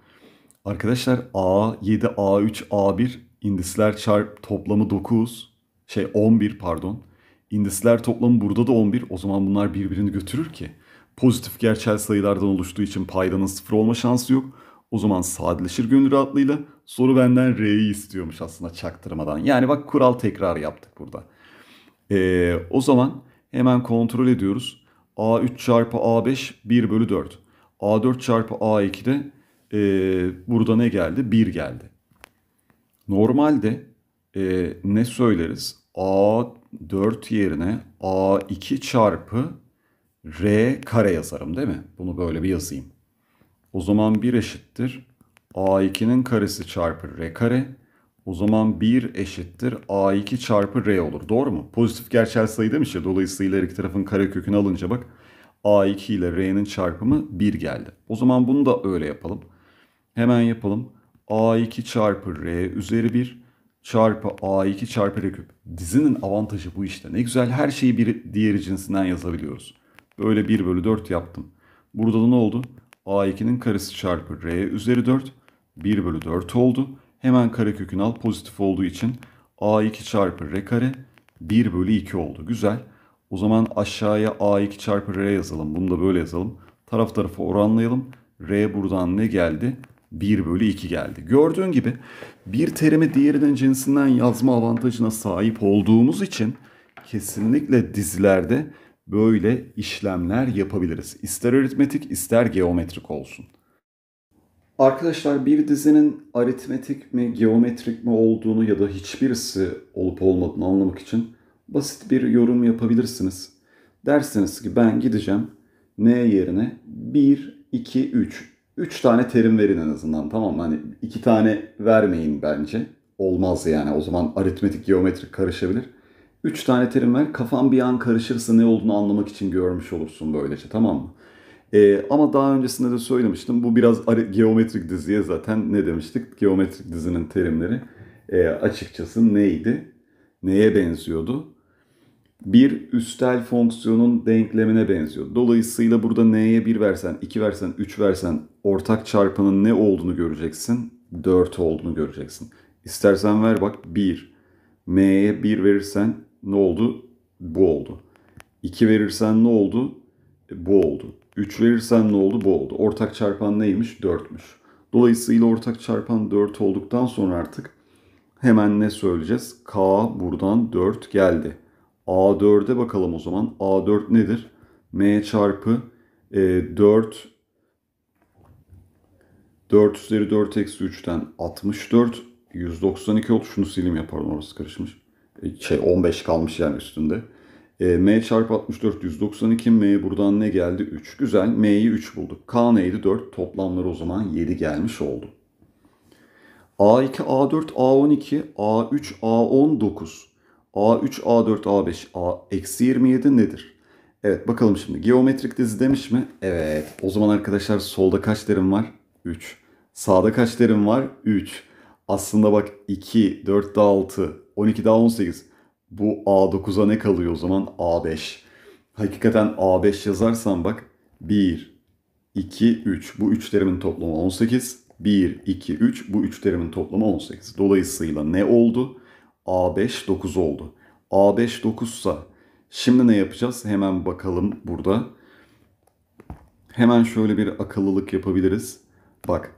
S1: Arkadaşlar A, 7, A3, A1 indisler çarp toplamı 9. Şey 11 pardon. İndisler toplamı burada da 11. O zaman bunlar birbirini götürür ki. Pozitif gerçel sayılardan oluştuğu için paydanın sıfır olma şansı yok. O zaman sadeleşir gönül rahatlığıyla. Soru benden R'yi istiyormuş aslında çaktırmadan. Yani bak kural tekrar yaptık burada. Ee, o zaman hemen kontrol ediyoruz. A3 çarpı A5 1 bölü 4. A4 çarpı A2'de e, burada ne geldi? 1 geldi. Normalde e, ne söyleriz? A4 yerine A2 çarpı R kare yazarım değil mi? Bunu böyle bir yazayım. O zaman 1 eşittir. A2'nin karesi çarpı R kare o zaman 1 eşittir A2 çarpı R olur. Doğru mu? Pozitif gerçel sayı demiş ya. Dolayısıyla her iki tarafın kökünü alınca bak A2 ile R'nin çarpımı 1 geldi. O zaman bunu da öyle yapalım. Hemen yapalım. A2 çarpı R üzeri 1 çarpı A2 çarpı R küp. Dizinin avantajı bu işte. Ne güzel her şeyi bir diğer cinsinden yazabiliyoruz. Böyle 1 bölü 4 yaptım. Burada da ne oldu? A2'nin karesi çarpı R üzeri 4. 1 bölü 4 oldu. Hemen karekökün al pozitif olduğu için a2 çarpı r kare 1 bölü 2 oldu. Güzel. O zaman aşağıya a2 çarpı r yazalım. Bunu da böyle yazalım. Taraf tarafa oranlayalım. r buradan ne geldi? 1 bölü 2 geldi. Gördüğün gibi bir terimi diğerinin cinsinden yazma avantajına sahip olduğumuz için kesinlikle dizilerde böyle işlemler yapabiliriz. İster aritmetik ister geometrik olsun. Arkadaşlar bir dizinin aritmetik mi, geometrik mi olduğunu ya da hiçbirisi olup olmadığını anlamak için basit bir yorum yapabilirsiniz. Dersiniz ki ben gideceğim n yerine 1, 2, 3. 3 tane terim verin en azından tamam Hani 2 tane vermeyin bence. Olmaz yani o zaman aritmetik, geometrik karışabilir. 3 tane terim ver kafan bir an karışırsa ne olduğunu anlamak için görmüş olursun böylece tamam mı? E, ama daha öncesinde de söylemiştim. Bu biraz geometrik diziye zaten ne demiştik? Geometrik dizinin terimleri e, açıkçası neydi? Neye benziyordu? Bir üstel fonksiyonun denklemine benziyor. Dolayısıyla burada n'ye 1 versen, 2 versen, 3 versen ortak çarpanın ne olduğunu göreceksin. 4 olduğunu göreceksin. İstersen ver bak 1. m'ye 1 verirsen ne oldu? Bu oldu. 2 verirsen ne oldu? Bu oldu. 3 verirsem ne oldu? Bu oldu. Ortak çarpan neymiş? 4'müş. Dolayısıyla ortak çarpan 4 olduktan sonra artık hemen ne söyleyeceğiz? K buradan 4 geldi. A4'e bakalım o zaman. A4 nedir? M çarpı e, 4 4 üzeri 4 eksi 3'ten 64 192 oldu. Şunu silim yaparım orası karışmış. E, şey 15 kalmış yani üstünde. E, M çarpı 64 192. M buradan ne geldi? 3. Güzel. M'yi 3 bulduk. K neydi? 4. Toplamları o zaman 7 gelmiş oldu. A2, A4, A12, A3, A19, A3, A4, A5, A eksi 27 nedir? Evet bakalım şimdi geometrik dizi demiş mi? Evet. O zaman arkadaşlar solda kaç terim var? 3. Sağda kaç terim var? 3. Aslında bak 2, 4 daha 6, 12 daha 18 bu A9'a ne kalıyor o zaman? A5. Hakikaten A5 yazarsam bak 1, 2, 3. Bu 3 terimin toplamı 18. 1, 2, 3. Bu 3 terimin toplamı 18. Dolayısıyla ne oldu? A5 9 oldu. A5 9'sa şimdi ne yapacağız? Hemen bakalım burada. Hemen şöyle bir akıllılık yapabiliriz. Bak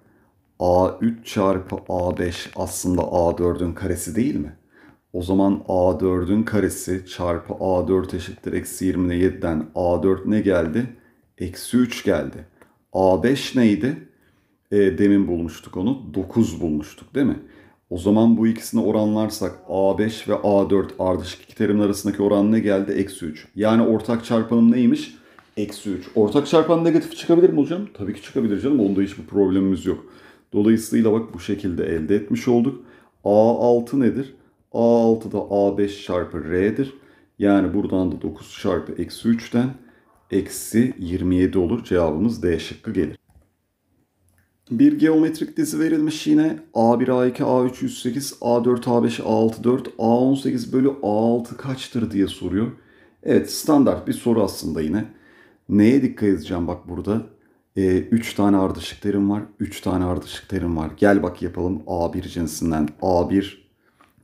S1: A3 çarpı A5 aslında A4'ün karesi değil mi? O zaman A4'ün karesi çarpı A4 eşittir eksi 20 7'den A4 ne geldi? Eksi 3 geldi. A5 neydi? E, demin bulmuştuk onu. 9 bulmuştuk değil mi? O zaman bu ikisini oranlarsak A5 ve A4 ardışık iki terimin arasındaki oran ne geldi? Eksi 3. Yani ortak çarpanım neymiş? Eksi 3. Ortak çarpan negatif çıkabilir mi hocam? Tabii ki çıkabilir canım. Onda hiçbir problemimiz yok. Dolayısıyla bak bu şekilde elde etmiş olduk. A6 nedir? A6 da A5 çarpı R'dir. Yani buradan da 9 çarpı eksi 3'ten eksi 27 olur. Cevabımız D şıkkı gelir. Bir geometrik dizi verilmiş yine. A1, A2, A3, 108, A4, A5, A6, 4, A18 bölü A6 kaçtır diye soruyor. Evet standart bir soru aslında yine. Neye dikkat edeceğim bak burada. 3 e, ee, tane ardışık terim var. 3 tane ardışık terim var. Gel bak yapalım A1 cinsinden. A1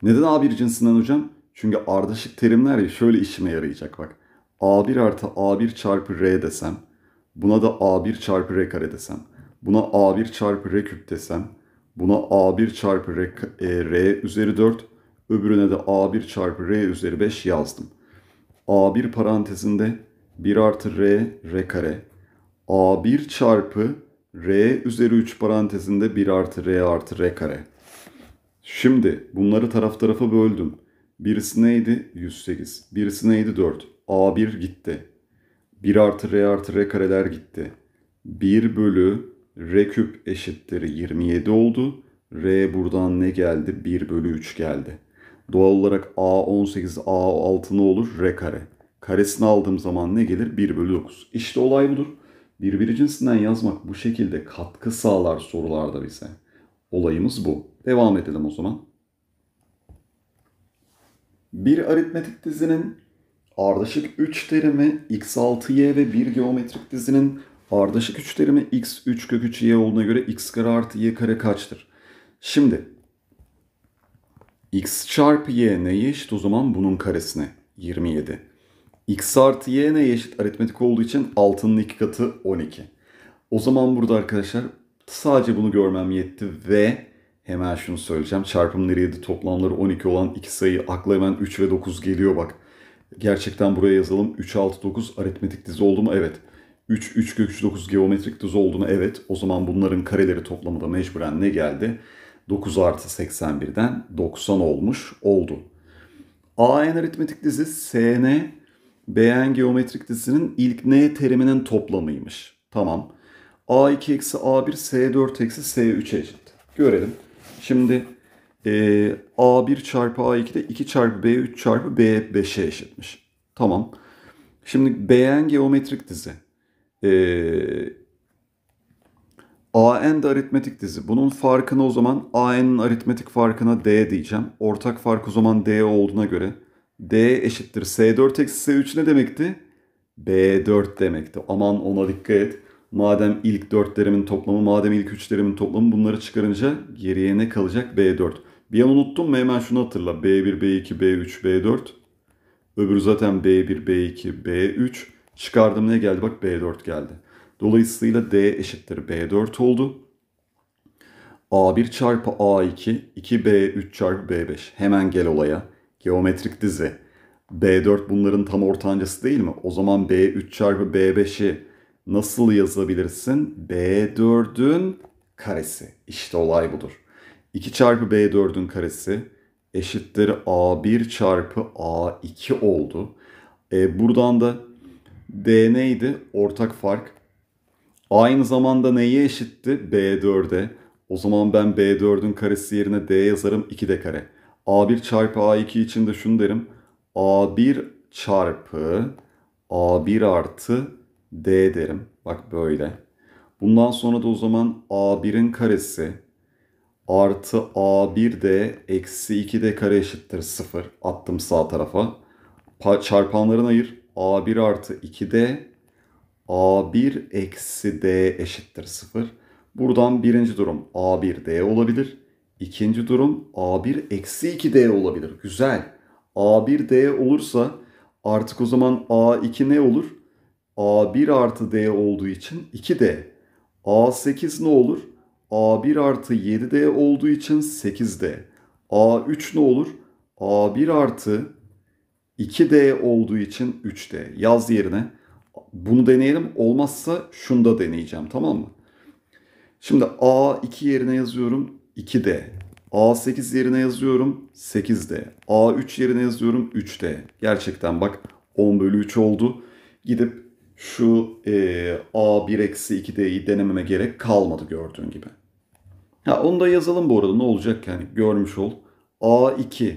S1: neden A1 cinsinden hocam? Çünkü ardışık terimler ya şöyle işime yarayacak bak. A1 artı A1 çarpı R desem. Buna da A1 çarpı R kare desem. Buna A1 çarpı R küp desem. Buna A1 çarpı R, e, R üzeri 4. Öbürüne de A1 çarpı R üzeri 5 yazdım. A1 parantezinde 1 artı R, R kare. A1 çarpı R üzeri 3 parantezinde 1 artı R artı R kare. Şimdi bunları taraf tarafa böldüm. Birisi neydi? 108. Birisi neydi? 4. A1 gitti. 1 artı R artı R kareler gitti. 1 bölü R küp eşittir 27 oldu. R buradan ne geldi? 1 bölü 3 geldi. Doğal olarak A18, A6 ne olur? R kare. Karesini aldığım zaman ne gelir? 1 bölü 9. İşte olay budur. Birbiri cinsinden yazmak bu şekilde katkı sağlar sorularda bize. Olayımız bu. Devam edelim o zaman. Bir aritmetik dizinin ardışık 3 terimi x6y ve bir geometrik dizinin ardışık 3 terimi x3 kök 3y olduğuna göre x kare artı y kare kaçtır? Şimdi x çarpı y neye eşit o zaman bunun karesine 27. x artı y neye eşit aritmetik olduğu için 6'nın 2 katı 12. O zaman burada arkadaşlar sadece bunu görmem yetti ve Hemen şunu söyleyeceğim. çarpım 7 toplamları 12 olan iki sayı akla hemen 3 ve 9 geliyor bak. Gerçekten buraya yazalım. 3, 6, 9 aritmetik dizi oldu mu? Evet. 3, 3 kök 3, 9 geometrik düz oldu mu? Evet. O zaman bunların kareleri toplamı da mecburen ne geldi? 9 artı 81'den 90 olmuş oldu. AN aritmetik dizi SN, BN geometrik dizisinin ilk N teriminin toplamıymış. Tamam. A2 eksi A1, S4 eksi S3 eşit. Görelim. Şimdi e, A1 çarpı A2 de 2 çarpı B3 çarpı B5'e eşitmiş. Tamam. Şimdi Bn geometrik dizi. E, AN de aritmetik dizi. Bunun farkını o zaman AN'in aritmetik farkına D diyeceğim. Ortak fark o zaman D olduğuna göre D eşittir S4 eksi S3 ne demekti? B4 demekti. Aman ona dikkat et. Madem ilk dörtlerimin toplamı, madem ilk üçlerimin toplamı bunları çıkarınca geriye ne kalacak? B4. Bir an unuttum mu hemen şunu hatırla. B1, B2, B3, B4. Öbürü zaten B1, B2, B3. Çıkardım ne geldi? Bak B4 geldi. Dolayısıyla D eşittir B4 oldu. A1 çarpı A2, 2B3 çarpı B5. Hemen gel olaya. Geometrik dizi. B4 bunların tam ortancası değil mi? O zaman B3 çarpı B5'i nasıl yazabilirsin? B4'ün karesi. İşte olay budur. 2 çarpı B4'ün karesi eşittir A1 çarpı A2 oldu. E, buradan da D neydi? Ortak fark. Aynı zamanda neye eşitti? B4'e. O zaman ben B4'ün karesi yerine D yazarım 2 de kare. A1 çarpı A2 için de şunu derim. A1 çarpı A1 artı D derim. Bak böyle. Bundan sonra da o zaman A1'in karesi artı A1 d eksi 2D kare eşittir 0. Attım sağ tarafa. Pa çarpanlarını ayır. A1 artı 2D A1 eksi D eşittir 0. Buradan birinci durum A1D olabilir. İkinci durum A1 eksi 2D olabilir. Güzel. A1D olursa artık o zaman A2 ne olur? A1 artı D olduğu için 2D. A8 ne olur? A1 artı 7D olduğu için 8D. A3 ne olur? A1 artı 2D olduğu için 3D. Yaz yerine bunu deneyelim. Olmazsa şunu da deneyeceğim tamam mı? Şimdi A2 yerine yazıyorum 2D. A8 yerine yazıyorum 8D. A3 yerine yazıyorum 3D. Gerçekten bak 10 bölü 3 oldu. Gidip şu e, A1-2D'yi denememe gerek kalmadı gördüğün gibi. Ha, onu da yazalım bu arada ne olacak yani görmüş ol. A2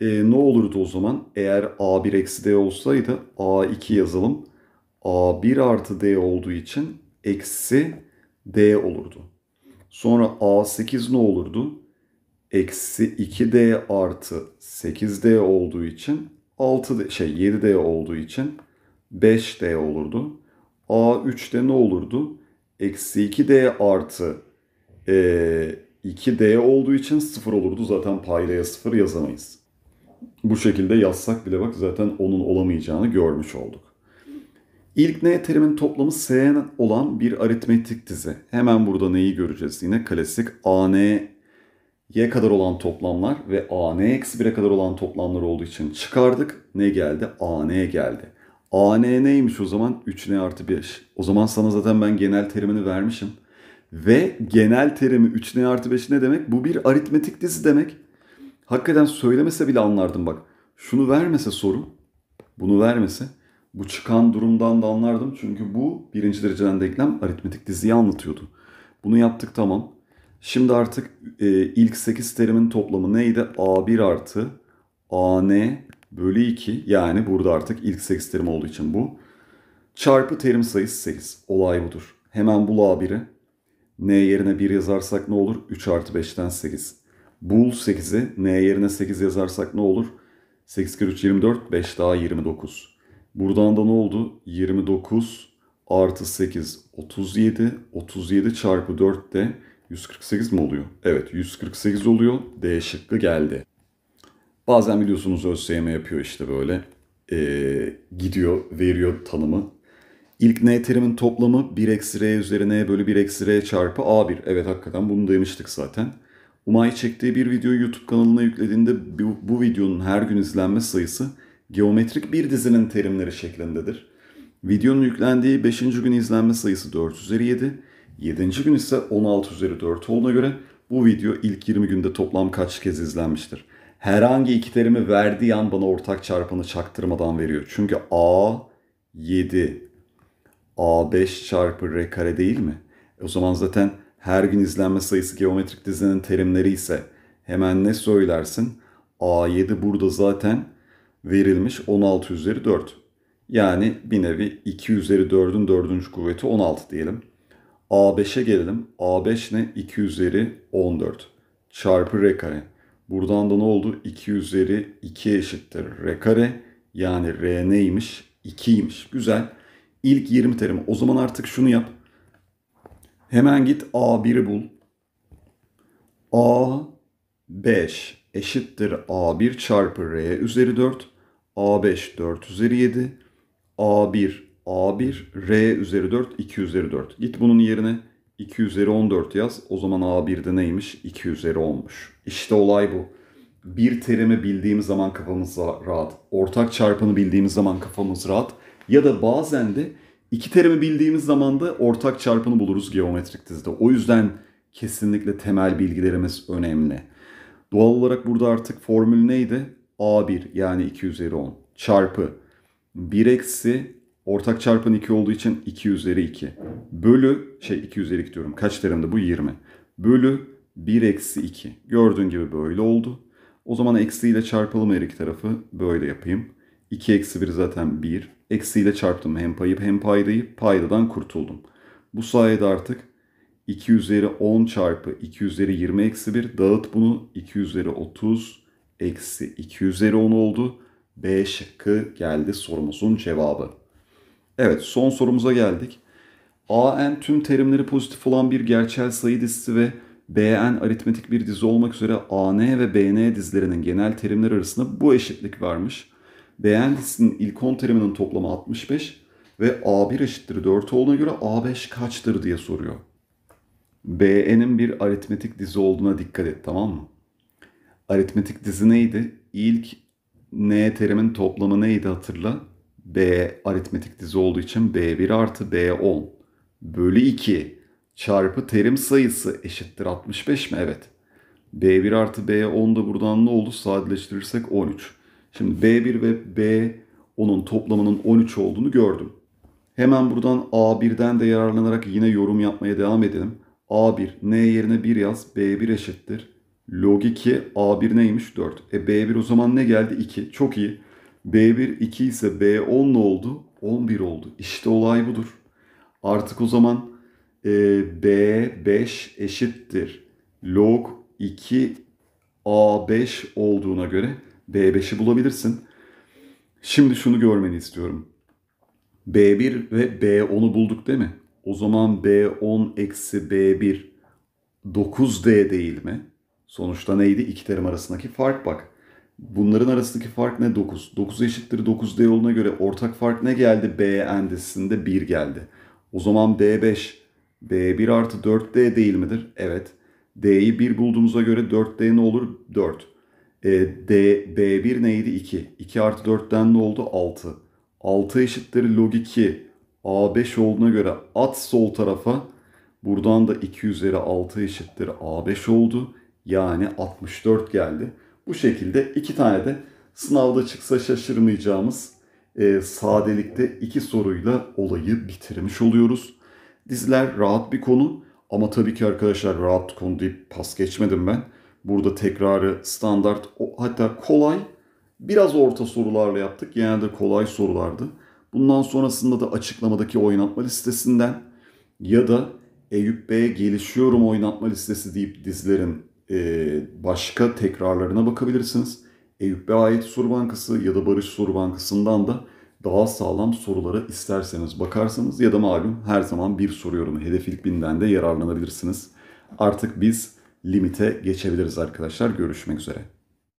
S1: e, ne olurdu o zaman? Eğer A1-D olsaydı A2 yazalım. A1 artı D olduğu için eksi D olurdu. Sonra A8 ne olurdu? Eksi 2D artı 8D olduğu için 6 şey 7D olduğu için 5D olurdu. A3'de 3 ne olurdu? Eksi 2D artı e, 2D olduğu için 0 olurdu. Zaten paydaya 0 yazamayız. Bu şekilde yazsak bile bak zaten onun olamayacağını görmüş olduk. İlk n terimin toplamı s olan bir aritmetik dizi. Hemen burada neyi göreceğiz? Yine klasik an y kadar olan toplamlar ve an eksi 1'e kadar olan toplamlar olduğu için çıkardık. Ne geldi? an geldi. AN neymiş o zaman? 3N artı 5. O zaman sana zaten ben genel terimini vermişim. Ve genel terimi 3N artı 5 ne demek? Bu bir aritmetik dizi demek. Hakikaten söylemese bile anlardım bak. Şunu vermese soru, bunu vermese bu çıkan durumdan da anlardım. Çünkü bu birinci dereceden denklem aritmetik diziyi anlatıyordu. Bunu yaptık tamam. Şimdi artık e, ilk 8 terimin toplamı neydi? A1 artı AN bölü 2 yani burada artık ilk 8 terim olduğu için bu. Çarpı terim sayısı 8. Olay budur. Hemen bul A1'i. N yerine 1 yazarsak ne olur? 3 artı 5'ten 8. Bul 8'i. N yerine 8 yazarsak ne olur? 8 kere 3 24. 5 daha 29. Buradan da ne oldu? 29 artı 8 37. 37 çarpı 4 de 148 mi oluyor? Evet 148 oluyor. D şıkkı geldi. Bazen biliyorsunuz ÖSYM yapıyor işte böyle. Ee, gidiyor, veriyor tanımı. İlk n terimin toplamı 1 eksi r üzerine bölü 1 eksi r çarpı a1. Evet hakikaten bunu demiştik zaten. Umay çektiği bir videoyu YouTube kanalına yüklediğinde bu, bu videonun her gün izlenme sayısı geometrik bir dizinin terimleri şeklindedir. Videonun yüklendiği 5. gün izlenme sayısı 4 üzeri 7, 7. gün ise 16 üzeri 4 olduğuna göre bu video ilk 20 günde toplam kaç kez izlenmiştir? herhangi iki terimi verdiği an bana ortak çarpanı çaktırmadan veriyor. Çünkü A 7 A5 çarpı R kare değil mi? E o zaman zaten her gün izlenme sayısı geometrik dizinin terimleri ise hemen ne söylersin? A7 burada zaten verilmiş 16 üzeri 4. Yani bir nevi 2 üzeri 4'ün 4. kuvveti 16 diyelim. A5'e gelelim. A5 ne? 2 üzeri 14 çarpı R kare. Buradan da ne oldu? 2 üzeri 2 eşittir r kare. Yani r neymiş? 2'ymiş. Güzel. İlk 20 terim. O zaman artık şunu yap. Hemen git A1'i bul. A5 eşittir A1 çarpı R üzeri 4. A5 4 üzeri 7. A1 A1 R üzeri 4 2 üzeri 4. Git bunun yerine 2 üzeri 14 yaz. O zaman A1'de neymiş? 2 üzeri 10'muş. İşte olay bu. Bir terimi bildiğimiz zaman kafamız rahat. Ortak çarpanı bildiğimiz zaman kafamız rahat. Ya da bazen de iki terimi bildiğimiz zaman da ortak çarpanı buluruz geometrik dizide. O yüzden kesinlikle temel bilgilerimiz önemli. Doğal olarak burada artık formül neydi? A1 yani 2 üzeri 10 çarpı 1 eksi Ortak çarpan 2 olduğu için 2 üzeri 2. Bölü şey 2 üzeri 2 diyorum. Kaç terimde bu 20. Bölü 1 eksi 2. Gördüğün gibi böyle oldu. O zaman eksiyle çarpalım her iki tarafı. Böyle yapayım. 2 eksi 1 zaten 1. Eksiyle çarptım hem payı hem paydayı. Paydadan kurtuldum. Bu sayede artık 2 üzeri 10 çarpı 2 üzeri 20 eksi 1. Dağıt bunu 2 üzeri 30 eksi 2 üzeri 10 oldu. B şıkkı geldi sorumuzun cevabı. Evet son sorumuza geldik. AN tüm terimleri pozitif olan bir gerçel sayı dizisi ve BN aritmetik bir dizi olmak üzere AN ve BN dizilerinin genel terimler arasında bu eşitlik varmış. BN dizisinin ilk 10 teriminin toplamı 65 ve A1 eşittir 4 olduğuna göre A5 kaçtır diye soruyor. BN'in bir aritmetik dizi olduğuna dikkat et tamam mı? Aritmetik dizi neydi? İlk N terimin toplamı neydi hatırla. B aritmetik dizi olduğu için B1 artı B10 bölü 2 çarpı terim sayısı eşittir 65 mi? Evet. B1 artı B10 da buradan ne oldu? Sadeleştirirsek 13. Şimdi B1 ve B10'un toplamının 13 olduğunu gördüm. Hemen buradan A1'den de yararlanarak yine yorum yapmaya devam edelim. A1 N yerine 1 yaz. B1 eşittir. Log 2 A1 neymiş? 4. E B1 o zaman ne geldi? 2. Çok iyi. B1 2 ise B10 ne oldu? 11 oldu. İşte olay budur. Artık o zaman e, B5 eşittir. Log 2 A5 olduğuna göre B5'i bulabilirsin. Şimdi şunu görmeni istiyorum. B1 ve B10'u bulduk değil mi? O zaman B10 eksi B1 9D değil mi? Sonuçta neydi? İki terim arasındaki fark bak. Bunların arasındaki fark ne? 9. 9 eşittir 9D yoluna göre ortak fark ne geldi? B endesinde 1 geldi. O zaman b 5 b 1 artı 4D değil midir? Evet. D'yi 1 bulduğumuza göre 4D ne olur? 4. E, D, B1 neydi? 2. 2 artı 4'ten ne oldu? 6. 6 eşittir log 2. A5 olduğuna göre at sol tarafa. Buradan da 2 üzeri 6 eşittir A5 oldu. Yani 64 geldi. Bu şekilde iki tane de sınavda çıksa şaşırmayacağımız e, sadelikte iki soruyla olayı bitirmiş oluyoruz. Diziler rahat bir konu ama tabii ki arkadaşlar rahat konu deyip pas geçmedim ben. Burada tekrarı standart o hatta kolay biraz orta sorularla yaptık. Genelde kolay sorulardı. Bundan sonrasında da açıklamadaki oynatma listesinden ya da Eyüp Bey'e gelişiyorum oynatma listesi deyip dizilerin ee, başka tekrarlarına bakabilirsiniz. Eyüp Bey ait Soru Bankası ya da Barış Soru Bankası'ndan da daha sağlam sorulara isterseniz bakarsanız ya da malum her zaman bir soru yorumu hedef ilk binden de yararlanabilirsiniz. Artık biz limite geçebiliriz arkadaşlar. Görüşmek üzere.